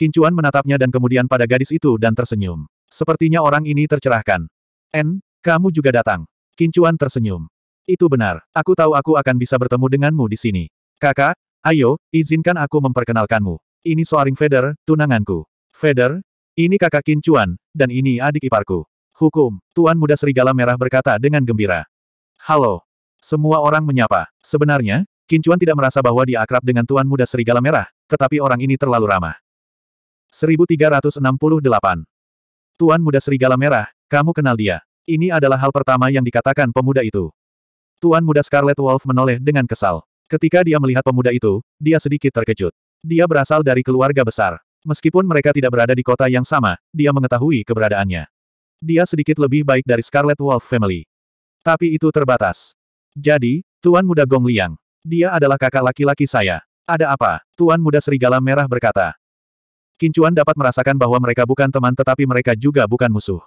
Kincuan menatapnya dan kemudian pada gadis itu dan tersenyum. Sepertinya orang ini tercerahkan. En, kamu juga datang. Kincuan tersenyum. Itu benar. Aku tahu aku akan bisa bertemu denganmu di sini. Kakak, ayo, izinkan aku memperkenalkanmu. Ini Soaring Feder, tunanganku. Feder, ini kakak Kincuan, dan ini adik iparku. Hukum, Tuan Muda Serigala Merah berkata dengan gembira. Halo. Semua orang menyapa. Sebenarnya, Kincuan tidak merasa bahwa dia akrab dengan Tuan Muda Serigala Merah, tetapi orang ini terlalu ramah. 1368. Tuan muda serigala merah, kamu kenal dia. Ini adalah hal pertama yang dikatakan pemuda itu. Tuan muda Scarlet Wolf menoleh dengan kesal. Ketika dia melihat pemuda itu, dia sedikit terkejut. Dia berasal dari keluarga besar. Meskipun mereka tidak berada di kota yang sama, dia mengetahui keberadaannya. Dia sedikit lebih baik dari Scarlet Wolf Family. Tapi itu terbatas. Jadi, Tuan Muda Gong Liang. Dia adalah kakak laki-laki saya. Ada apa? Tuan Muda Serigala Merah berkata. Kincuan dapat merasakan bahwa mereka bukan teman tetapi mereka juga bukan musuh.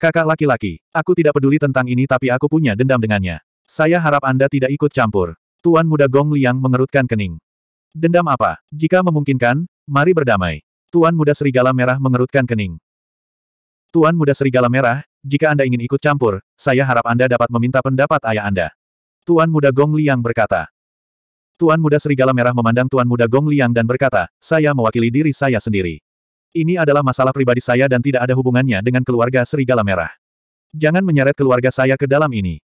Kakak laki-laki, aku tidak peduli tentang ini tapi aku punya dendam dengannya. Saya harap Anda tidak ikut campur. Tuan muda Gong Liang mengerutkan kening. Dendam apa? Jika memungkinkan, mari berdamai. Tuan muda serigala merah mengerutkan kening. Tuan muda serigala merah, jika Anda ingin ikut campur, saya harap Anda dapat meminta pendapat ayah Anda. Tuan muda Gong Liang berkata. Tuan Muda Serigala Merah memandang Tuan Muda Gong Liang dan berkata, saya mewakili diri saya sendiri. Ini adalah masalah pribadi saya dan tidak ada hubungannya dengan keluarga Serigala Merah. Jangan menyeret keluarga saya ke dalam ini.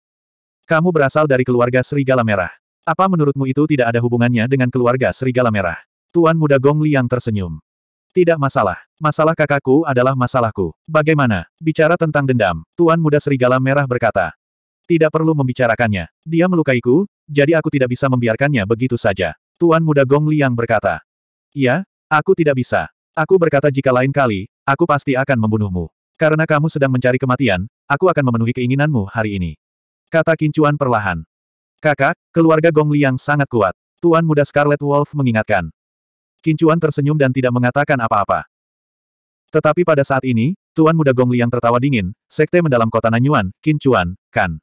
Kamu berasal dari keluarga Serigala Merah. Apa menurutmu itu tidak ada hubungannya dengan keluarga Serigala Merah? Tuan Muda Gong Liang tersenyum. Tidak masalah. Masalah kakakku adalah masalahku. Bagaimana? Bicara tentang dendam, Tuan Muda Serigala Merah berkata. Tidak perlu membicarakannya. Dia melukaiku, jadi aku tidak bisa membiarkannya begitu saja. Tuan muda Gong Liang berkata. Iya, aku tidak bisa. Aku berkata jika lain kali, aku pasti akan membunuhmu. Karena kamu sedang mencari kematian, aku akan memenuhi keinginanmu hari ini. Kata Kincuan perlahan. Kakak, keluarga Gong Liang sangat kuat. Tuan muda Scarlet Wolf mengingatkan. Kincuan tersenyum dan tidak mengatakan apa-apa. Tetapi pada saat ini, Tuan muda Gong Liang tertawa dingin, sekte mendalam kota Nanyuan, Kincuan, Kan.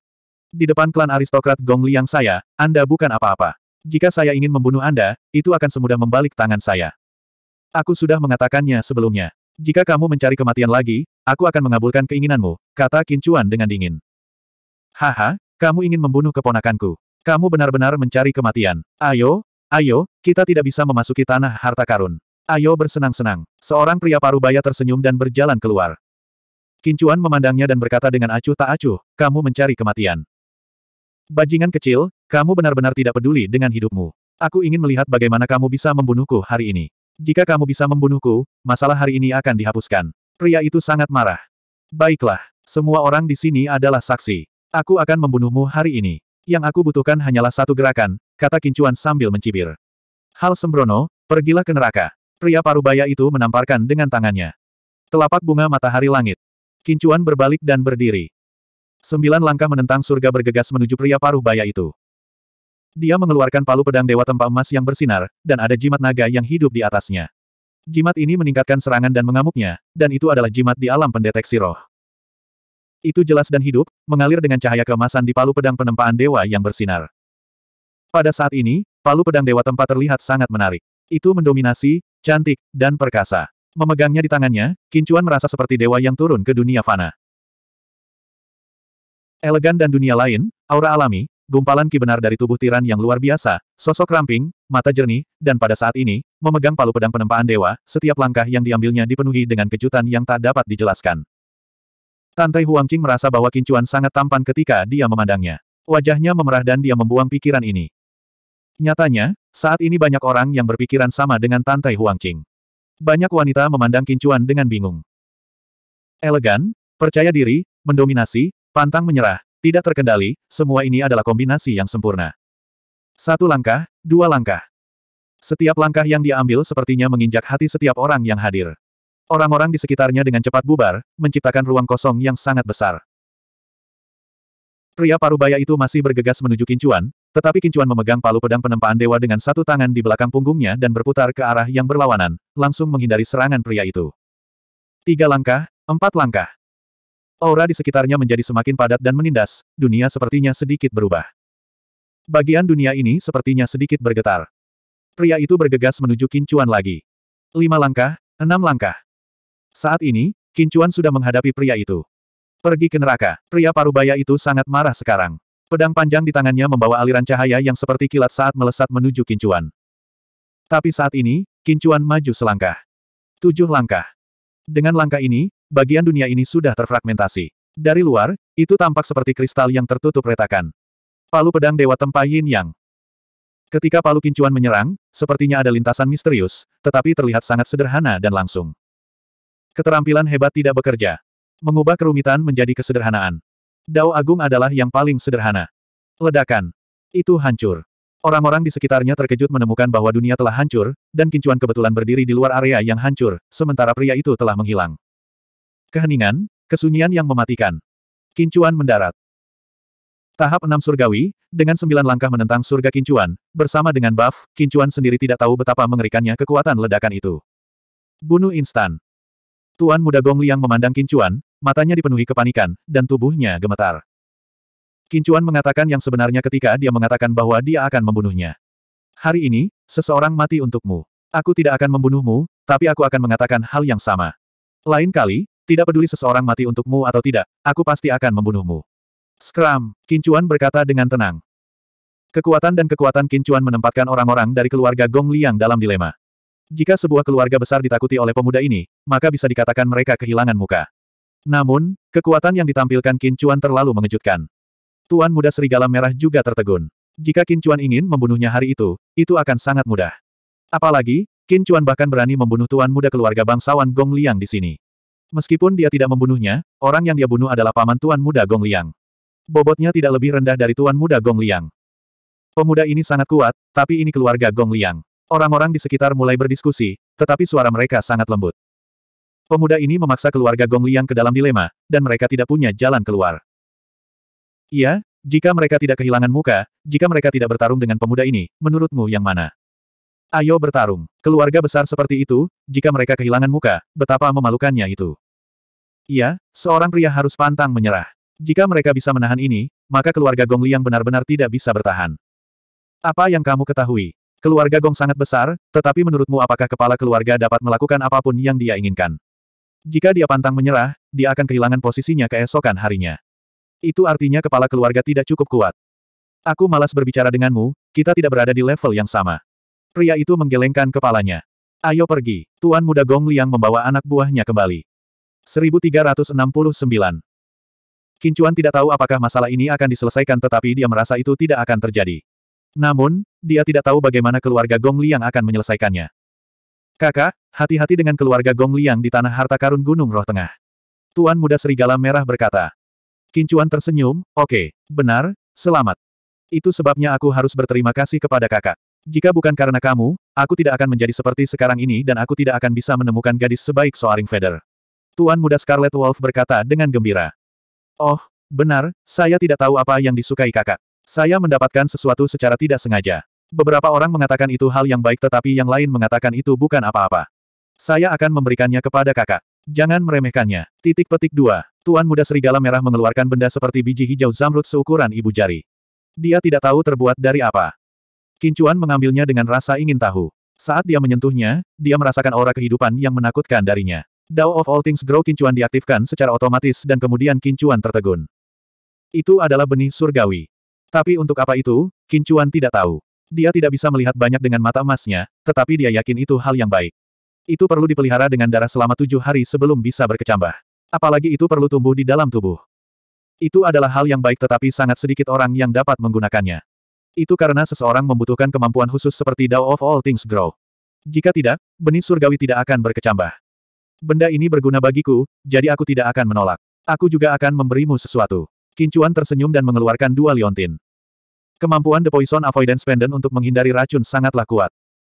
Di depan klan aristokrat Gong Liang saya, Anda bukan apa-apa. Jika saya ingin membunuh Anda, itu akan semudah membalik tangan saya. Aku sudah mengatakannya sebelumnya. Jika kamu mencari kematian lagi, aku akan mengabulkan keinginanmu, kata Qin Chuan dengan dingin. Haha, kamu ingin membunuh keponakanku. Kamu benar-benar mencari kematian. Ayo, ayo, kita tidak bisa memasuki tanah harta karun. Ayo bersenang-senang. Seorang pria parubaya tersenyum dan berjalan keluar. Qin Chuan memandangnya dan berkata dengan acuh tak acuh, kamu mencari kematian. Bajingan kecil, kamu benar-benar tidak peduli dengan hidupmu. Aku ingin melihat bagaimana kamu bisa membunuhku hari ini. Jika kamu bisa membunuhku, masalah hari ini akan dihapuskan. Pria itu sangat marah. Baiklah, semua orang di sini adalah saksi. Aku akan membunuhmu hari ini. Yang aku butuhkan hanyalah satu gerakan, kata Kincuan sambil mencibir. Hal sembrono, pergilah ke neraka. Pria parubaya itu menamparkan dengan tangannya. Telapak bunga matahari langit. Kincuan berbalik dan berdiri. Sembilan langkah menentang surga bergegas menuju pria paruh baya itu. Dia mengeluarkan palu pedang dewa tempa emas yang bersinar, dan ada jimat naga yang hidup di atasnya. Jimat ini meningkatkan serangan dan mengamuknya, dan itu adalah jimat di alam pendeteksi roh. Itu jelas dan hidup, mengalir dengan cahaya keemasan di palu pedang penempaan dewa yang bersinar. Pada saat ini, palu pedang dewa tempat terlihat sangat menarik. Itu mendominasi, cantik, dan perkasa. Memegangnya di tangannya, Kincuan merasa seperti dewa yang turun ke dunia fana. Elegan dan dunia lain, aura alami, gumpalan ki dari tubuh tiran yang luar biasa, sosok ramping, mata jernih, dan pada saat ini, memegang palu pedang penempaan dewa, setiap langkah yang diambilnya dipenuhi dengan kejutan yang tak dapat dijelaskan. Tantai Huangqing merasa bahwa Kincuan sangat tampan ketika dia memandangnya. Wajahnya memerah dan dia membuang pikiran ini. Nyatanya, saat ini banyak orang yang berpikiran sama dengan Tantai Huangqing. Banyak wanita memandang Kincuan dengan bingung. Elegan, percaya diri, mendominasi, Pantang menyerah, tidak terkendali, semua ini adalah kombinasi yang sempurna. Satu langkah, dua langkah. Setiap langkah yang diambil sepertinya menginjak hati setiap orang yang hadir. Orang-orang di sekitarnya dengan cepat bubar, menciptakan ruang kosong yang sangat besar. Pria parubaya itu masih bergegas menuju Kincuan, tetapi Kincuan memegang palu pedang penempaan dewa dengan satu tangan di belakang punggungnya dan berputar ke arah yang berlawanan, langsung menghindari serangan pria itu. Tiga langkah, empat langkah. Aura di sekitarnya menjadi semakin padat dan menindas, dunia sepertinya sedikit berubah. Bagian dunia ini sepertinya sedikit bergetar. Pria itu bergegas menuju Kincuan lagi. Lima langkah, enam langkah. Saat ini, Kincuan sudah menghadapi pria itu. Pergi ke neraka, pria parubaya itu sangat marah sekarang. Pedang panjang di tangannya membawa aliran cahaya yang seperti kilat saat melesat menuju Kincuan. Tapi saat ini, Kincuan maju selangkah. Tujuh langkah. Dengan langkah ini, bagian dunia ini sudah terfragmentasi. Dari luar, itu tampak seperti kristal yang tertutup retakan. Palu pedang Dewa Tempa Yin Yang. Ketika palu kincuan menyerang, sepertinya ada lintasan misterius, tetapi terlihat sangat sederhana dan langsung. Keterampilan hebat tidak bekerja. Mengubah kerumitan menjadi kesederhanaan. Dao Agung adalah yang paling sederhana. Ledakan. Itu hancur. Orang-orang di sekitarnya terkejut menemukan bahwa dunia telah hancur, dan Kincuan kebetulan berdiri di luar area yang hancur, sementara pria itu telah menghilang. Keheningan, kesunyian yang mematikan. Kincuan mendarat. Tahap 6 surgawi, dengan sembilan langkah menentang surga Kincuan, bersama dengan buff, Kincuan sendiri tidak tahu betapa mengerikannya kekuatan ledakan itu. Bunuh instan. Tuan muda Gong Liang memandang Kincuan, matanya dipenuhi kepanikan, dan tubuhnya gemetar. Kincuan mengatakan yang sebenarnya ketika dia mengatakan bahwa dia akan membunuhnya. Hari ini, seseorang mati untukmu. Aku tidak akan membunuhmu, tapi aku akan mengatakan hal yang sama. Lain kali, tidak peduli seseorang mati untukmu atau tidak, aku pasti akan membunuhmu. Skram, Kincuan berkata dengan tenang. Kekuatan dan kekuatan Kincuan menempatkan orang-orang dari keluarga Gong Liang dalam dilema. Jika sebuah keluarga besar ditakuti oleh pemuda ini, maka bisa dikatakan mereka kehilangan muka. Namun, kekuatan yang ditampilkan Kincuan terlalu mengejutkan. Tuan muda serigala merah juga tertegun. Jika Kincuan ingin membunuhnya hari itu, itu akan sangat mudah. Apalagi, Kincuan bahkan berani membunuh tuan muda keluarga bangsawan Gong Liang di sini. Meskipun dia tidak membunuhnya, orang yang dia bunuh adalah paman Tuan Muda Gong Liang. Bobotnya tidak lebih rendah dari Tuan Muda Gong Liang. Pemuda ini sangat kuat, tapi ini keluarga Gong Liang. Orang-orang di sekitar mulai berdiskusi, tetapi suara mereka sangat lembut. Pemuda ini memaksa keluarga Gong Liang ke dalam dilema, dan mereka tidak punya jalan keluar. Iya, jika mereka tidak kehilangan muka, jika mereka tidak bertarung dengan pemuda ini, menurutmu yang mana? Ayo bertarung. Keluarga besar seperti itu, jika mereka kehilangan muka, betapa memalukannya itu. Iya, seorang pria harus pantang menyerah. Jika mereka bisa menahan ini, maka keluarga Gong Liang benar-benar tidak bisa bertahan. Apa yang kamu ketahui? Keluarga Gong sangat besar, tetapi menurutmu apakah kepala keluarga dapat melakukan apapun yang dia inginkan? Jika dia pantang menyerah, dia akan kehilangan posisinya keesokan harinya. Itu artinya kepala keluarga tidak cukup kuat. Aku malas berbicara denganmu, kita tidak berada di level yang sama. Pria itu menggelengkan kepalanya. Ayo pergi. Tuan muda Gong Liang membawa anak buahnya kembali. 1369. Kincuan tidak tahu apakah masalah ini akan diselesaikan tetapi dia merasa itu tidak akan terjadi. Namun, dia tidak tahu bagaimana keluarga Gong Liang akan menyelesaikannya. Kakak, hati-hati dengan keluarga Gong Liang di tanah harta karun Gunung Roh Tengah. Tuan muda serigala merah berkata. Kincuan tersenyum, oke, okay, benar, selamat. Itu sebabnya aku harus berterima kasih kepada kakak. Jika bukan karena kamu, aku tidak akan menjadi seperti sekarang ini dan aku tidak akan bisa menemukan gadis sebaik Soaring Feather. Tuan muda Scarlet Wolf berkata dengan gembira. Oh, benar, saya tidak tahu apa yang disukai kakak. Saya mendapatkan sesuatu secara tidak sengaja. Beberapa orang mengatakan itu hal yang baik tetapi yang lain mengatakan itu bukan apa-apa. Saya akan memberikannya kepada kakak. Jangan meremehkannya. Titik petik 2. Tuan muda serigala merah mengeluarkan benda seperti biji hijau zamrud seukuran ibu jari. Dia tidak tahu terbuat dari apa. Kincuan mengambilnya dengan rasa ingin tahu. Saat dia menyentuhnya, dia merasakan aura kehidupan yang menakutkan darinya. Dao of All Things Grow Kincuan diaktifkan secara otomatis dan kemudian Kincuan tertegun. Itu adalah benih surgawi. Tapi untuk apa itu, Kincuan tidak tahu. Dia tidak bisa melihat banyak dengan mata emasnya, tetapi dia yakin itu hal yang baik. Itu perlu dipelihara dengan darah selama tujuh hari sebelum bisa berkecambah. Apalagi itu perlu tumbuh di dalam tubuh. Itu adalah hal yang baik tetapi sangat sedikit orang yang dapat menggunakannya. Itu karena seseorang membutuhkan kemampuan khusus seperti Dao of All Things Grow. Jika tidak, benih surgawi tidak akan berkecambah. Benda ini berguna bagiku, jadi aku tidak akan menolak. Aku juga akan memberimu sesuatu. Kincuan tersenyum dan mengeluarkan dua liontin. Kemampuan The Poison Avoidance Pendant untuk menghindari racun sangatlah kuat.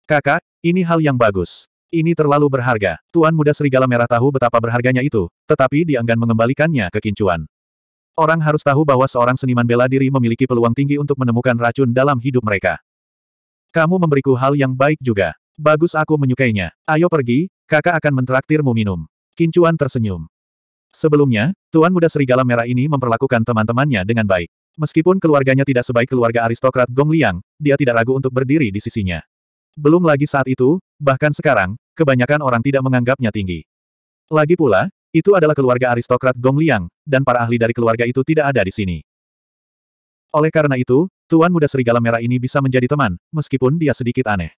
Kakak, ini hal yang bagus. Ini terlalu berharga. Tuan muda serigala merah tahu betapa berharganya itu, tetapi dia enggan mengembalikannya ke Kincuan. Orang harus tahu bahwa seorang seniman bela diri memiliki peluang tinggi untuk menemukan racun dalam hidup mereka. Kamu memberiku hal yang baik juga. Bagus aku menyukainya. Ayo pergi, kakak akan mentraktirmu minum. Kincuan tersenyum. Sebelumnya, Tuan Muda Serigala Merah ini memperlakukan teman-temannya dengan baik. Meskipun keluarganya tidak sebaik keluarga aristokrat Gong Liang, dia tidak ragu untuk berdiri di sisinya. Belum lagi saat itu, bahkan sekarang, kebanyakan orang tidak menganggapnya tinggi. Lagi pula, itu adalah keluarga aristokrat Gong Liang, dan para ahli dari keluarga itu tidak ada di sini. Oleh karena itu, Tuan Muda Serigala Merah ini bisa menjadi teman, meskipun dia sedikit aneh.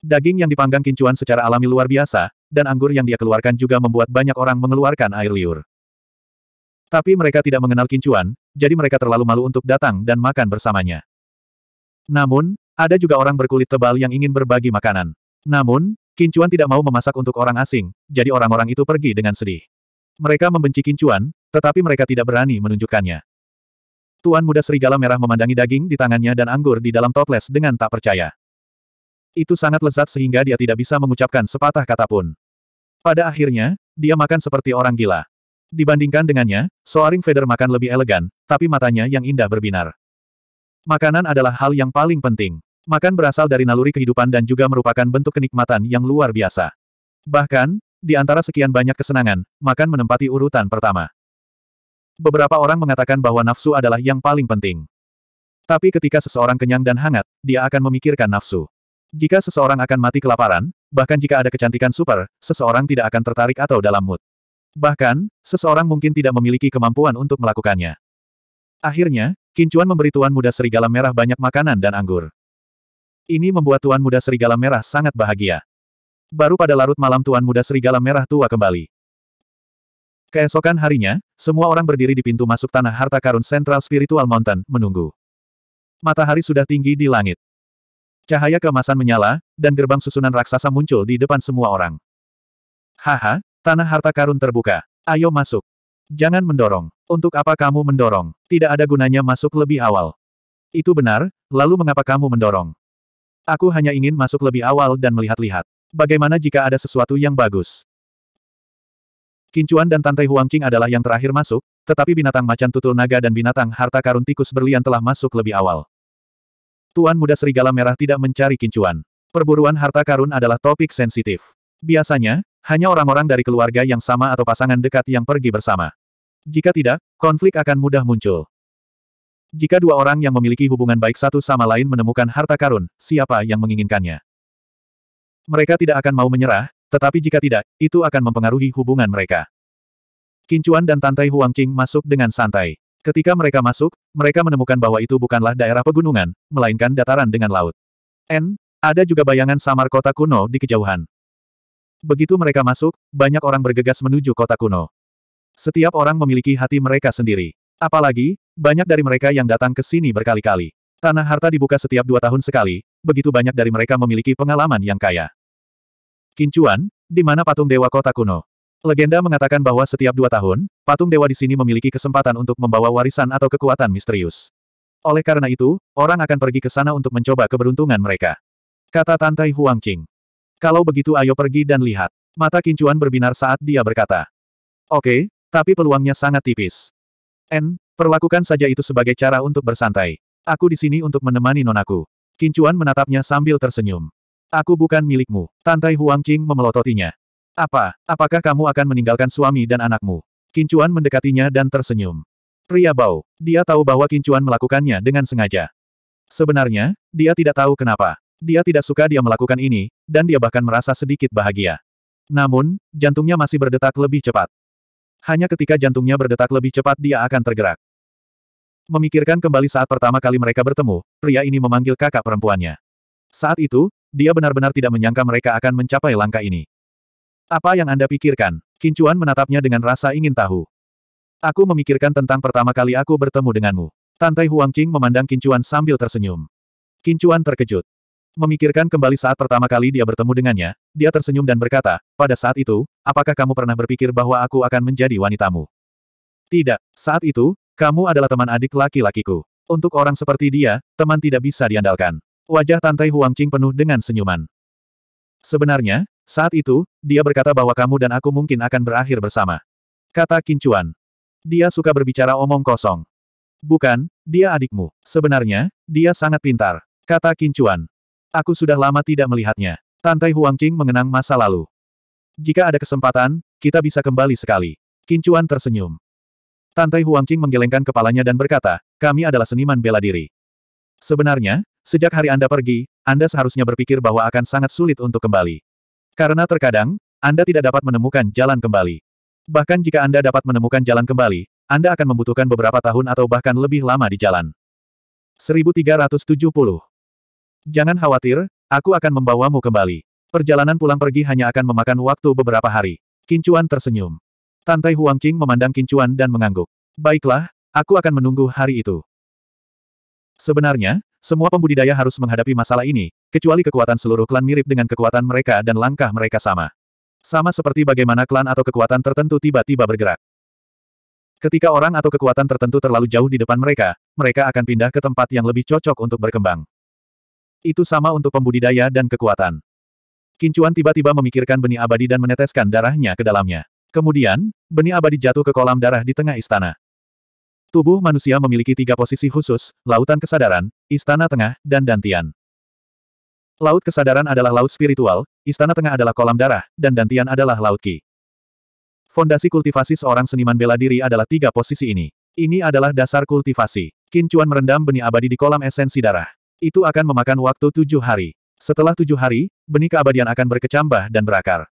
Daging yang dipanggang kincuan secara alami luar biasa, dan anggur yang dia keluarkan juga membuat banyak orang mengeluarkan air liur. Tapi mereka tidak mengenal kincuan, jadi mereka terlalu malu untuk datang dan makan bersamanya. Namun, ada juga orang berkulit tebal yang ingin berbagi makanan. Namun, Kincuan tidak mau memasak untuk orang asing, jadi orang-orang itu pergi dengan sedih. Mereka membenci Kincuan, tetapi mereka tidak berani menunjukkannya. Tuan muda serigala merah memandangi daging di tangannya dan anggur di dalam toples dengan tak percaya. Itu sangat lezat sehingga dia tidak bisa mengucapkan sepatah kata pun. Pada akhirnya, dia makan seperti orang gila. Dibandingkan dengannya, Soaring Feather makan lebih elegan, tapi matanya yang indah berbinar. Makanan adalah hal yang paling penting. Makan berasal dari naluri kehidupan dan juga merupakan bentuk kenikmatan yang luar biasa. Bahkan, di antara sekian banyak kesenangan, makan menempati urutan pertama. Beberapa orang mengatakan bahwa nafsu adalah yang paling penting. Tapi ketika seseorang kenyang dan hangat, dia akan memikirkan nafsu. Jika seseorang akan mati kelaparan, bahkan jika ada kecantikan super, seseorang tidak akan tertarik atau dalam mood. Bahkan, seseorang mungkin tidak memiliki kemampuan untuk melakukannya. Akhirnya, Kincuan memberi tuan muda serigala merah banyak makanan dan anggur. Ini membuat Tuan Muda Serigala Merah sangat bahagia. Baru pada larut malam Tuan Muda Serigala Merah tua kembali. Keesokan harinya, semua orang berdiri di pintu masuk tanah harta karun Central Spiritual Mountain, menunggu. Matahari sudah tinggi di langit. Cahaya kemasan menyala, dan gerbang susunan raksasa muncul di depan semua orang. Haha, tanah harta karun terbuka. Ayo masuk. Jangan mendorong. Untuk apa kamu mendorong? Tidak ada gunanya masuk lebih awal. Itu benar, lalu mengapa kamu mendorong? Aku hanya ingin masuk lebih awal dan melihat-lihat. Bagaimana jika ada sesuatu yang bagus? Kincuan dan Tantai Huangqing adalah yang terakhir masuk, tetapi binatang macan tutul naga dan binatang harta karun tikus berlian telah masuk lebih awal. Tuan muda serigala merah tidak mencari kincuan. Perburuan harta karun adalah topik sensitif. Biasanya, hanya orang-orang dari keluarga yang sama atau pasangan dekat yang pergi bersama. Jika tidak, konflik akan mudah muncul. Jika dua orang yang memiliki hubungan baik satu sama lain menemukan harta karun, siapa yang menginginkannya? Mereka tidak akan mau menyerah, tetapi jika tidak, itu akan mempengaruhi hubungan mereka. Kincuan dan Tantai Huangqing masuk dengan santai. Ketika mereka masuk, mereka menemukan bahwa itu bukanlah daerah pegunungan, melainkan dataran dengan laut. N, ada juga bayangan samar kota kuno di kejauhan. Begitu mereka masuk, banyak orang bergegas menuju kota kuno. Setiap orang memiliki hati mereka sendiri. Apalagi, banyak dari mereka yang datang ke sini berkali-kali. Tanah harta dibuka setiap dua tahun sekali, begitu banyak dari mereka memiliki pengalaman yang kaya. Kincuan, di mana patung dewa kota kuno? Legenda mengatakan bahwa setiap dua tahun, patung dewa di sini memiliki kesempatan untuk membawa warisan atau kekuatan misterius. Oleh karena itu, orang akan pergi ke sana untuk mencoba keberuntungan mereka. Kata Tantai Huangqing. Kalau begitu ayo pergi dan lihat. Mata Kincuan berbinar saat dia berkata. Oke, okay, tapi peluangnya sangat tipis. N, Perlakukan saja itu sebagai cara untuk bersantai. Aku di sini untuk menemani nonaku. Kincuan menatapnya sambil tersenyum. Aku bukan milikmu. Tantai Huang Qing memelototinya. Apa, apakah kamu akan meninggalkan suami dan anakmu? Kincuan mendekatinya dan tersenyum. Pria bau, dia tahu bahwa Kincuan melakukannya dengan sengaja. Sebenarnya, dia tidak tahu kenapa. Dia tidak suka dia melakukan ini, dan dia bahkan merasa sedikit bahagia. Namun, jantungnya masih berdetak lebih cepat. Hanya ketika jantungnya berdetak lebih cepat dia akan tergerak. Memikirkan kembali saat pertama kali mereka bertemu, pria ini memanggil kakak perempuannya. Saat itu, dia benar-benar tidak menyangka mereka akan mencapai langkah ini. Apa yang Anda pikirkan? Kincuan menatapnya dengan rasa ingin tahu. Aku memikirkan tentang pertama kali aku bertemu denganmu. Tantai Qing memandang Kincuan sambil tersenyum. Kincuan terkejut. Memikirkan kembali saat pertama kali dia bertemu dengannya, dia tersenyum dan berkata, pada saat itu, apakah kamu pernah berpikir bahwa aku akan menjadi wanitamu? Tidak, saat itu, kamu adalah teman adik laki-lakiku. Untuk orang seperti dia, teman tidak bisa diandalkan. Wajah Tantai Huangqing penuh dengan senyuman. Sebenarnya, saat itu, dia berkata bahwa kamu dan aku mungkin akan berakhir bersama. Kata Kincuan. Dia suka berbicara omong kosong. Bukan, dia adikmu. Sebenarnya, dia sangat pintar. Kata Kincuan. Aku sudah lama tidak melihatnya. Tantai Huangqing mengenang masa lalu. Jika ada kesempatan, kita bisa kembali sekali. Kincuan tersenyum. Tantai Huangqing menggelengkan kepalanya dan berkata, kami adalah seniman bela diri. Sebenarnya, sejak hari Anda pergi, Anda seharusnya berpikir bahwa akan sangat sulit untuk kembali. Karena terkadang, Anda tidak dapat menemukan jalan kembali. Bahkan jika Anda dapat menemukan jalan kembali, Anda akan membutuhkan beberapa tahun atau bahkan lebih lama di jalan. 1370 Jangan khawatir, aku akan membawamu kembali. Perjalanan pulang pergi hanya akan memakan waktu beberapa hari. Kincuan tersenyum. Tantai Huang Qing memandang Kincuan dan mengangguk. Baiklah, aku akan menunggu hari itu. Sebenarnya, semua pembudidaya harus menghadapi masalah ini, kecuali kekuatan seluruh klan mirip dengan kekuatan mereka dan langkah mereka sama. Sama seperti bagaimana klan atau kekuatan tertentu tiba-tiba bergerak. Ketika orang atau kekuatan tertentu terlalu jauh di depan mereka, mereka akan pindah ke tempat yang lebih cocok untuk berkembang. Itu sama untuk pembudidaya dan kekuatan. Kincuan tiba-tiba memikirkan benih abadi dan meneteskan darahnya ke dalamnya. Kemudian, benih abadi jatuh ke kolam darah di tengah istana. Tubuh manusia memiliki tiga posisi khusus, lautan kesadaran, istana tengah, dan dantian. Laut kesadaran adalah laut spiritual, istana tengah adalah kolam darah, dan dantian adalah laut ki. Fondasi kultivasi seorang seniman bela diri adalah tiga posisi ini. Ini adalah dasar kultivasi. Kincuan merendam benih abadi di kolam esensi darah. Itu akan memakan waktu tujuh hari. Setelah tujuh hari, benih keabadian akan berkecambah dan berakar.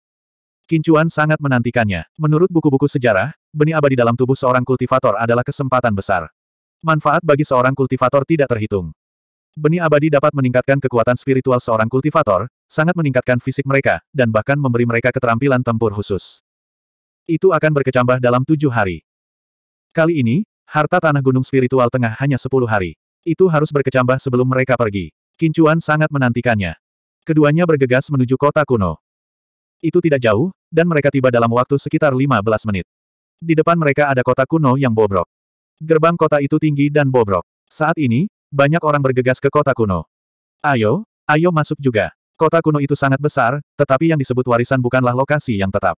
Kincuan sangat menantikannya. Menurut buku-buku sejarah, benih abadi dalam tubuh seorang kultivator adalah kesempatan besar. Manfaat bagi seorang kultivator tidak terhitung. Benih abadi dapat meningkatkan kekuatan spiritual seorang kultivator, sangat meningkatkan fisik mereka, dan bahkan memberi mereka keterampilan tempur khusus. Itu akan berkecambah dalam tujuh hari. Kali ini, harta tanah gunung spiritual tengah hanya sepuluh hari. Itu harus berkecambah sebelum mereka pergi. Kincuan sangat menantikannya. Keduanya bergegas menuju kota kuno. Itu tidak jauh, dan mereka tiba dalam waktu sekitar 15 menit. Di depan mereka ada kota kuno yang bobrok. Gerbang kota itu tinggi dan bobrok. Saat ini, banyak orang bergegas ke kota kuno. Ayo, ayo masuk juga. Kota kuno itu sangat besar, tetapi yang disebut warisan bukanlah lokasi yang tetap.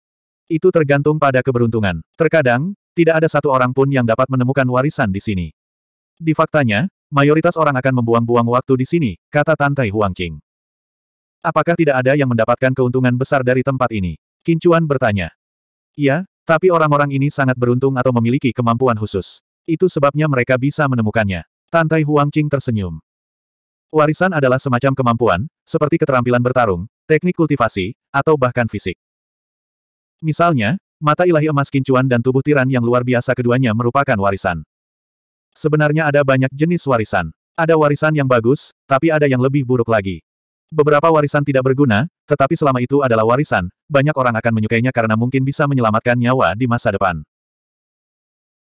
Itu tergantung pada keberuntungan. Terkadang, tidak ada satu orang pun yang dapat menemukan warisan di sini. Di faktanya, mayoritas orang akan membuang-buang waktu di sini, kata Tantai Huangqing. Apakah tidak ada yang mendapatkan keuntungan besar dari tempat ini? Kincuan bertanya. "Ya, tapi orang-orang ini sangat beruntung atau memiliki kemampuan khusus. Itu sebabnya mereka bisa menemukannya. Tantai Qing tersenyum. Warisan adalah semacam kemampuan, seperti keterampilan bertarung, teknik kultivasi, atau bahkan fisik. Misalnya, mata ilahi emas kincuan dan tubuh tiran yang luar biasa keduanya merupakan warisan. Sebenarnya ada banyak jenis warisan. Ada warisan yang bagus, tapi ada yang lebih buruk lagi. Beberapa warisan tidak berguna, tetapi selama itu adalah warisan, banyak orang akan menyukainya karena mungkin bisa menyelamatkan nyawa di masa depan.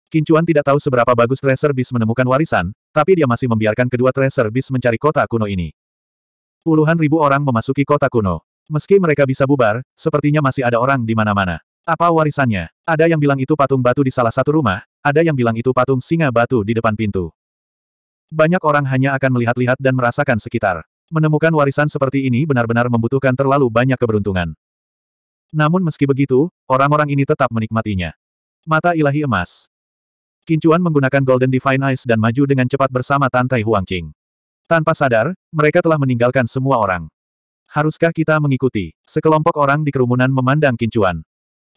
Kincuan tidak tahu seberapa bagus Tracer Beast menemukan warisan, tapi dia masih membiarkan kedua Tracer Beast mencari kota kuno ini. Puluhan ribu orang memasuki kota kuno. Meski mereka bisa bubar, sepertinya masih ada orang di mana-mana. Apa warisannya? Ada yang bilang itu patung batu di salah satu rumah, ada yang bilang itu patung singa batu di depan pintu. Banyak orang hanya akan melihat-lihat dan merasakan sekitar. Menemukan warisan seperti ini benar-benar membutuhkan terlalu banyak keberuntungan. Namun meski begitu, orang-orang ini tetap menikmatinya. Mata ilahi emas. Kincuan menggunakan Golden Divine Eyes dan maju dengan cepat bersama Tantai Huangqing. Tanpa sadar, mereka telah meninggalkan semua orang. Haruskah kita mengikuti? Sekelompok orang di kerumunan memandang Kincuan.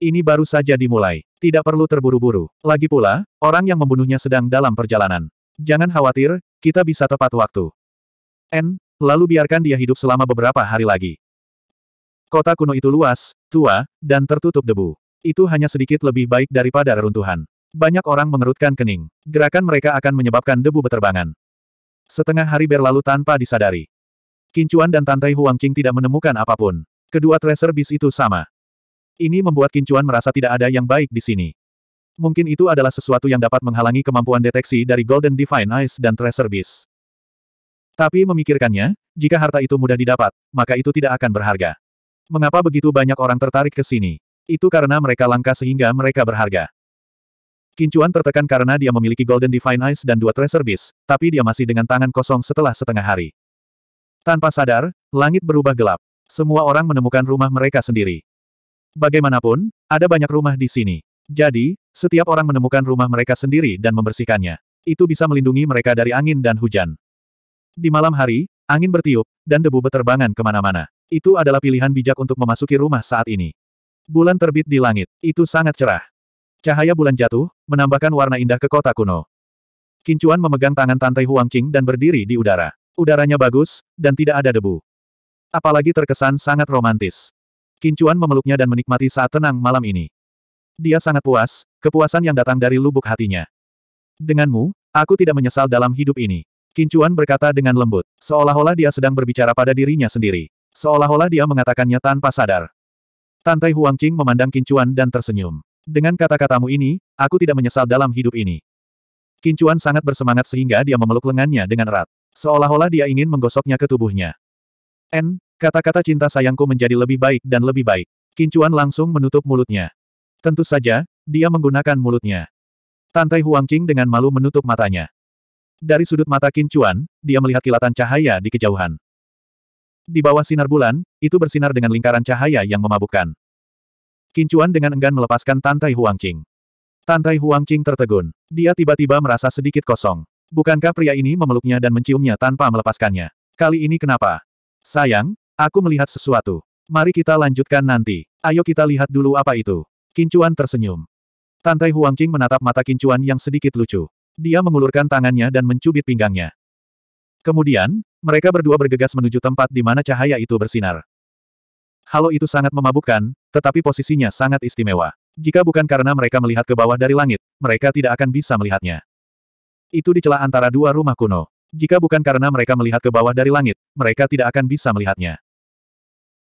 Ini baru saja dimulai. Tidak perlu terburu-buru. Lagi pula, orang yang membunuhnya sedang dalam perjalanan. Jangan khawatir, kita bisa tepat waktu. N, lalu biarkan dia hidup selama beberapa hari lagi. Kota kuno itu luas, tua, dan tertutup debu. Itu hanya sedikit lebih baik daripada reruntuhan. Banyak orang mengerutkan kening. Gerakan mereka akan menyebabkan debu beterbangan. Setengah hari berlalu tanpa disadari. Kincuan dan Tantai Huangqing tidak menemukan apapun. Kedua tracer bis itu sama. Ini membuat Kincuan merasa tidak ada yang baik di sini. Mungkin itu adalah sesuatu yang dapat menghalangi kemampuan deteksi dari Golden Divine Eyes dan Tracer Beast. Tapi memikirkannya, jika harta itu mudah didapat, maka itu tidak akan berharga. Mengapa begitu banyak orang tertarik ke sini? Itu karena mereka langka sehingga mereka berharga. Kincuan tertekan karena dia memiliki Golden Divine Eyes dan dua Treasure Beast, tapi dia masih dengan tangan kosong setelah setengah hari. Tanpa sadar, langit berubah gelap. Semua orang menemukan rumah mereka sendiri. Bagaimanapun, ada banyak rumah di sini. Jadi, setiap orang menemukan rumah mereka sendiri dan membersihkannya. Itu bisa melindungi mereka dari angin dan hujan. Di malam hari, angin bertiup, dan debu beterbangan kemana-mana. Itu adalah pilihan bijak untuk memasuki rumah saat ini. Bulan terbit di langit. Itu sangat cerah. Cahaya bulan jatuh, menambahkan warna indah ke kota kuno. Kincuan memegang tangan Tante Huangqing dan berdiri di udara. Udaranya bagus, dan tidak ada debu. Apalagi terkesan sangat romantis. Kincuan memeluknya dan menikmati saat tenang malam ini. Dia sangat puas, kepuasan yang datang dari lubuk hatinya. Denganmu, aku tidak menyesal dalam hidup ini. Kincuan berkata dengan lembut, seolah-olah dia sedang berbicara pada dirinya sendiri. Seolah-olah dia mengatakannya tanpa sadar. Tantai Qing memandang Kincuan dan tersenyum. Dengan kata-katamu ini, aku tidak menyesal dalam hidup ini. Kincuan sangat bersemangat sehingga dia memeluk lengannya dengan erat. Seolah-olah dia ingin menggosoknya ke tubuhnya. N, kata-kata cinta sayangku menjadi lebih baik dan lebih baik. Kincuan langsung menutup mulutnya. Tentu saja, dia menggunakan mulutnya. Tantai Qing dengan malu menutup matanya. Dari sudut mata Kincuan, dia melihat kilatan cahaya di kejauhan. Di bawah sinar bulan, itu bersinar dengan lingkaran cahaya yang memabukkan. Kincuan dengan enggan melepaskan Tantai Huangqing. Tantai Huangqing tertegun. Dia tiba-tiba merasa sedikit kosong. Bukankah pria ini memeluknya dan menciumnya tanpa melepaskannya? Kali ini kenapa? Sayang, aku melihat sesuatu. Mari kita lanjutkan nanti. Ayo kita lihat dulu apa itu. Kincuan tersenyum. Tantai Huangqing menatap mata Kincuan yang sedikit lucu. Dia mengulurkan tangannya dan mencubit pinggangnya. Kemudian, mereka berdua bergegas menuju tempat di mana cahaya itu bersinar. Halo itu sangat memabukkan, tetapi posisinya sangat istimewa. Jika bukan karena mereka melihat ke bawah dari langit, mereka tidak akan bisa melihatnya. Itu di celah antara dua rumah kuno. Jika bukan karena mereka melihat ke bawah dari langit, mereka tidak akan bisa melihatnya.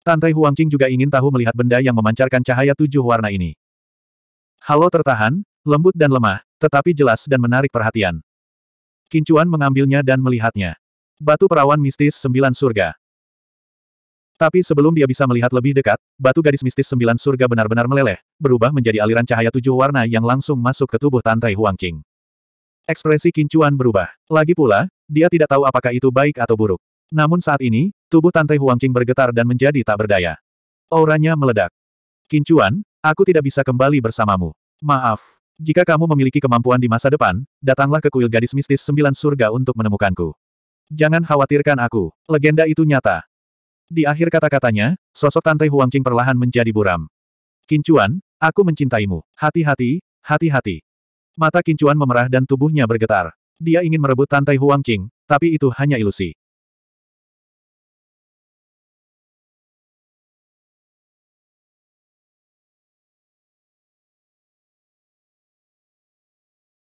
Tante Huangqing juga ingin tahu melihat benda yang memancarkan cahaya tujuh warna ini. Halo tertahan, lembut dan lemah, tetapi jelas dan menarik perhatian. Kincuan mengambilnya dan melihatnya. Batu perawan mistis sembilan surga. Tapi sebelum dia bisa melihat lebih dekat, batu gadis mistis sembilan surga benar-benar meleleh, berubah menjadi aliran cahaya tujuh warna yang langsung masuk ke tubuh Tantai Huangqing. Ekspresi Kincuan berubah. Lagi pula, dia tidak tahu apakah itu baik atau buruk. Namun saat ini, tubuh Tantai Huangqing bergetar dan menjadi tak berdaya. Auranya meledak. Kincuan, aku tidak bisa kembali bersamamu. Maaf. Jika kamu memiliki kemampuan di masa depan, datanglah ke kuil gadis mistis sembilan surga untuk menemukanku. Jangan khawatirkan aku, legenda itu nyata. Di akhir kata-katanya, sosok Tante Huangqing perlahan menjadi buram. Kincuan, aku mencintaimu. Hati-hati, hati-hati. Mata Kincuan memerah dan tubuhnya bergetar. Dia ingin merebut Tante Huangqing, tapi itu hanya ilusi.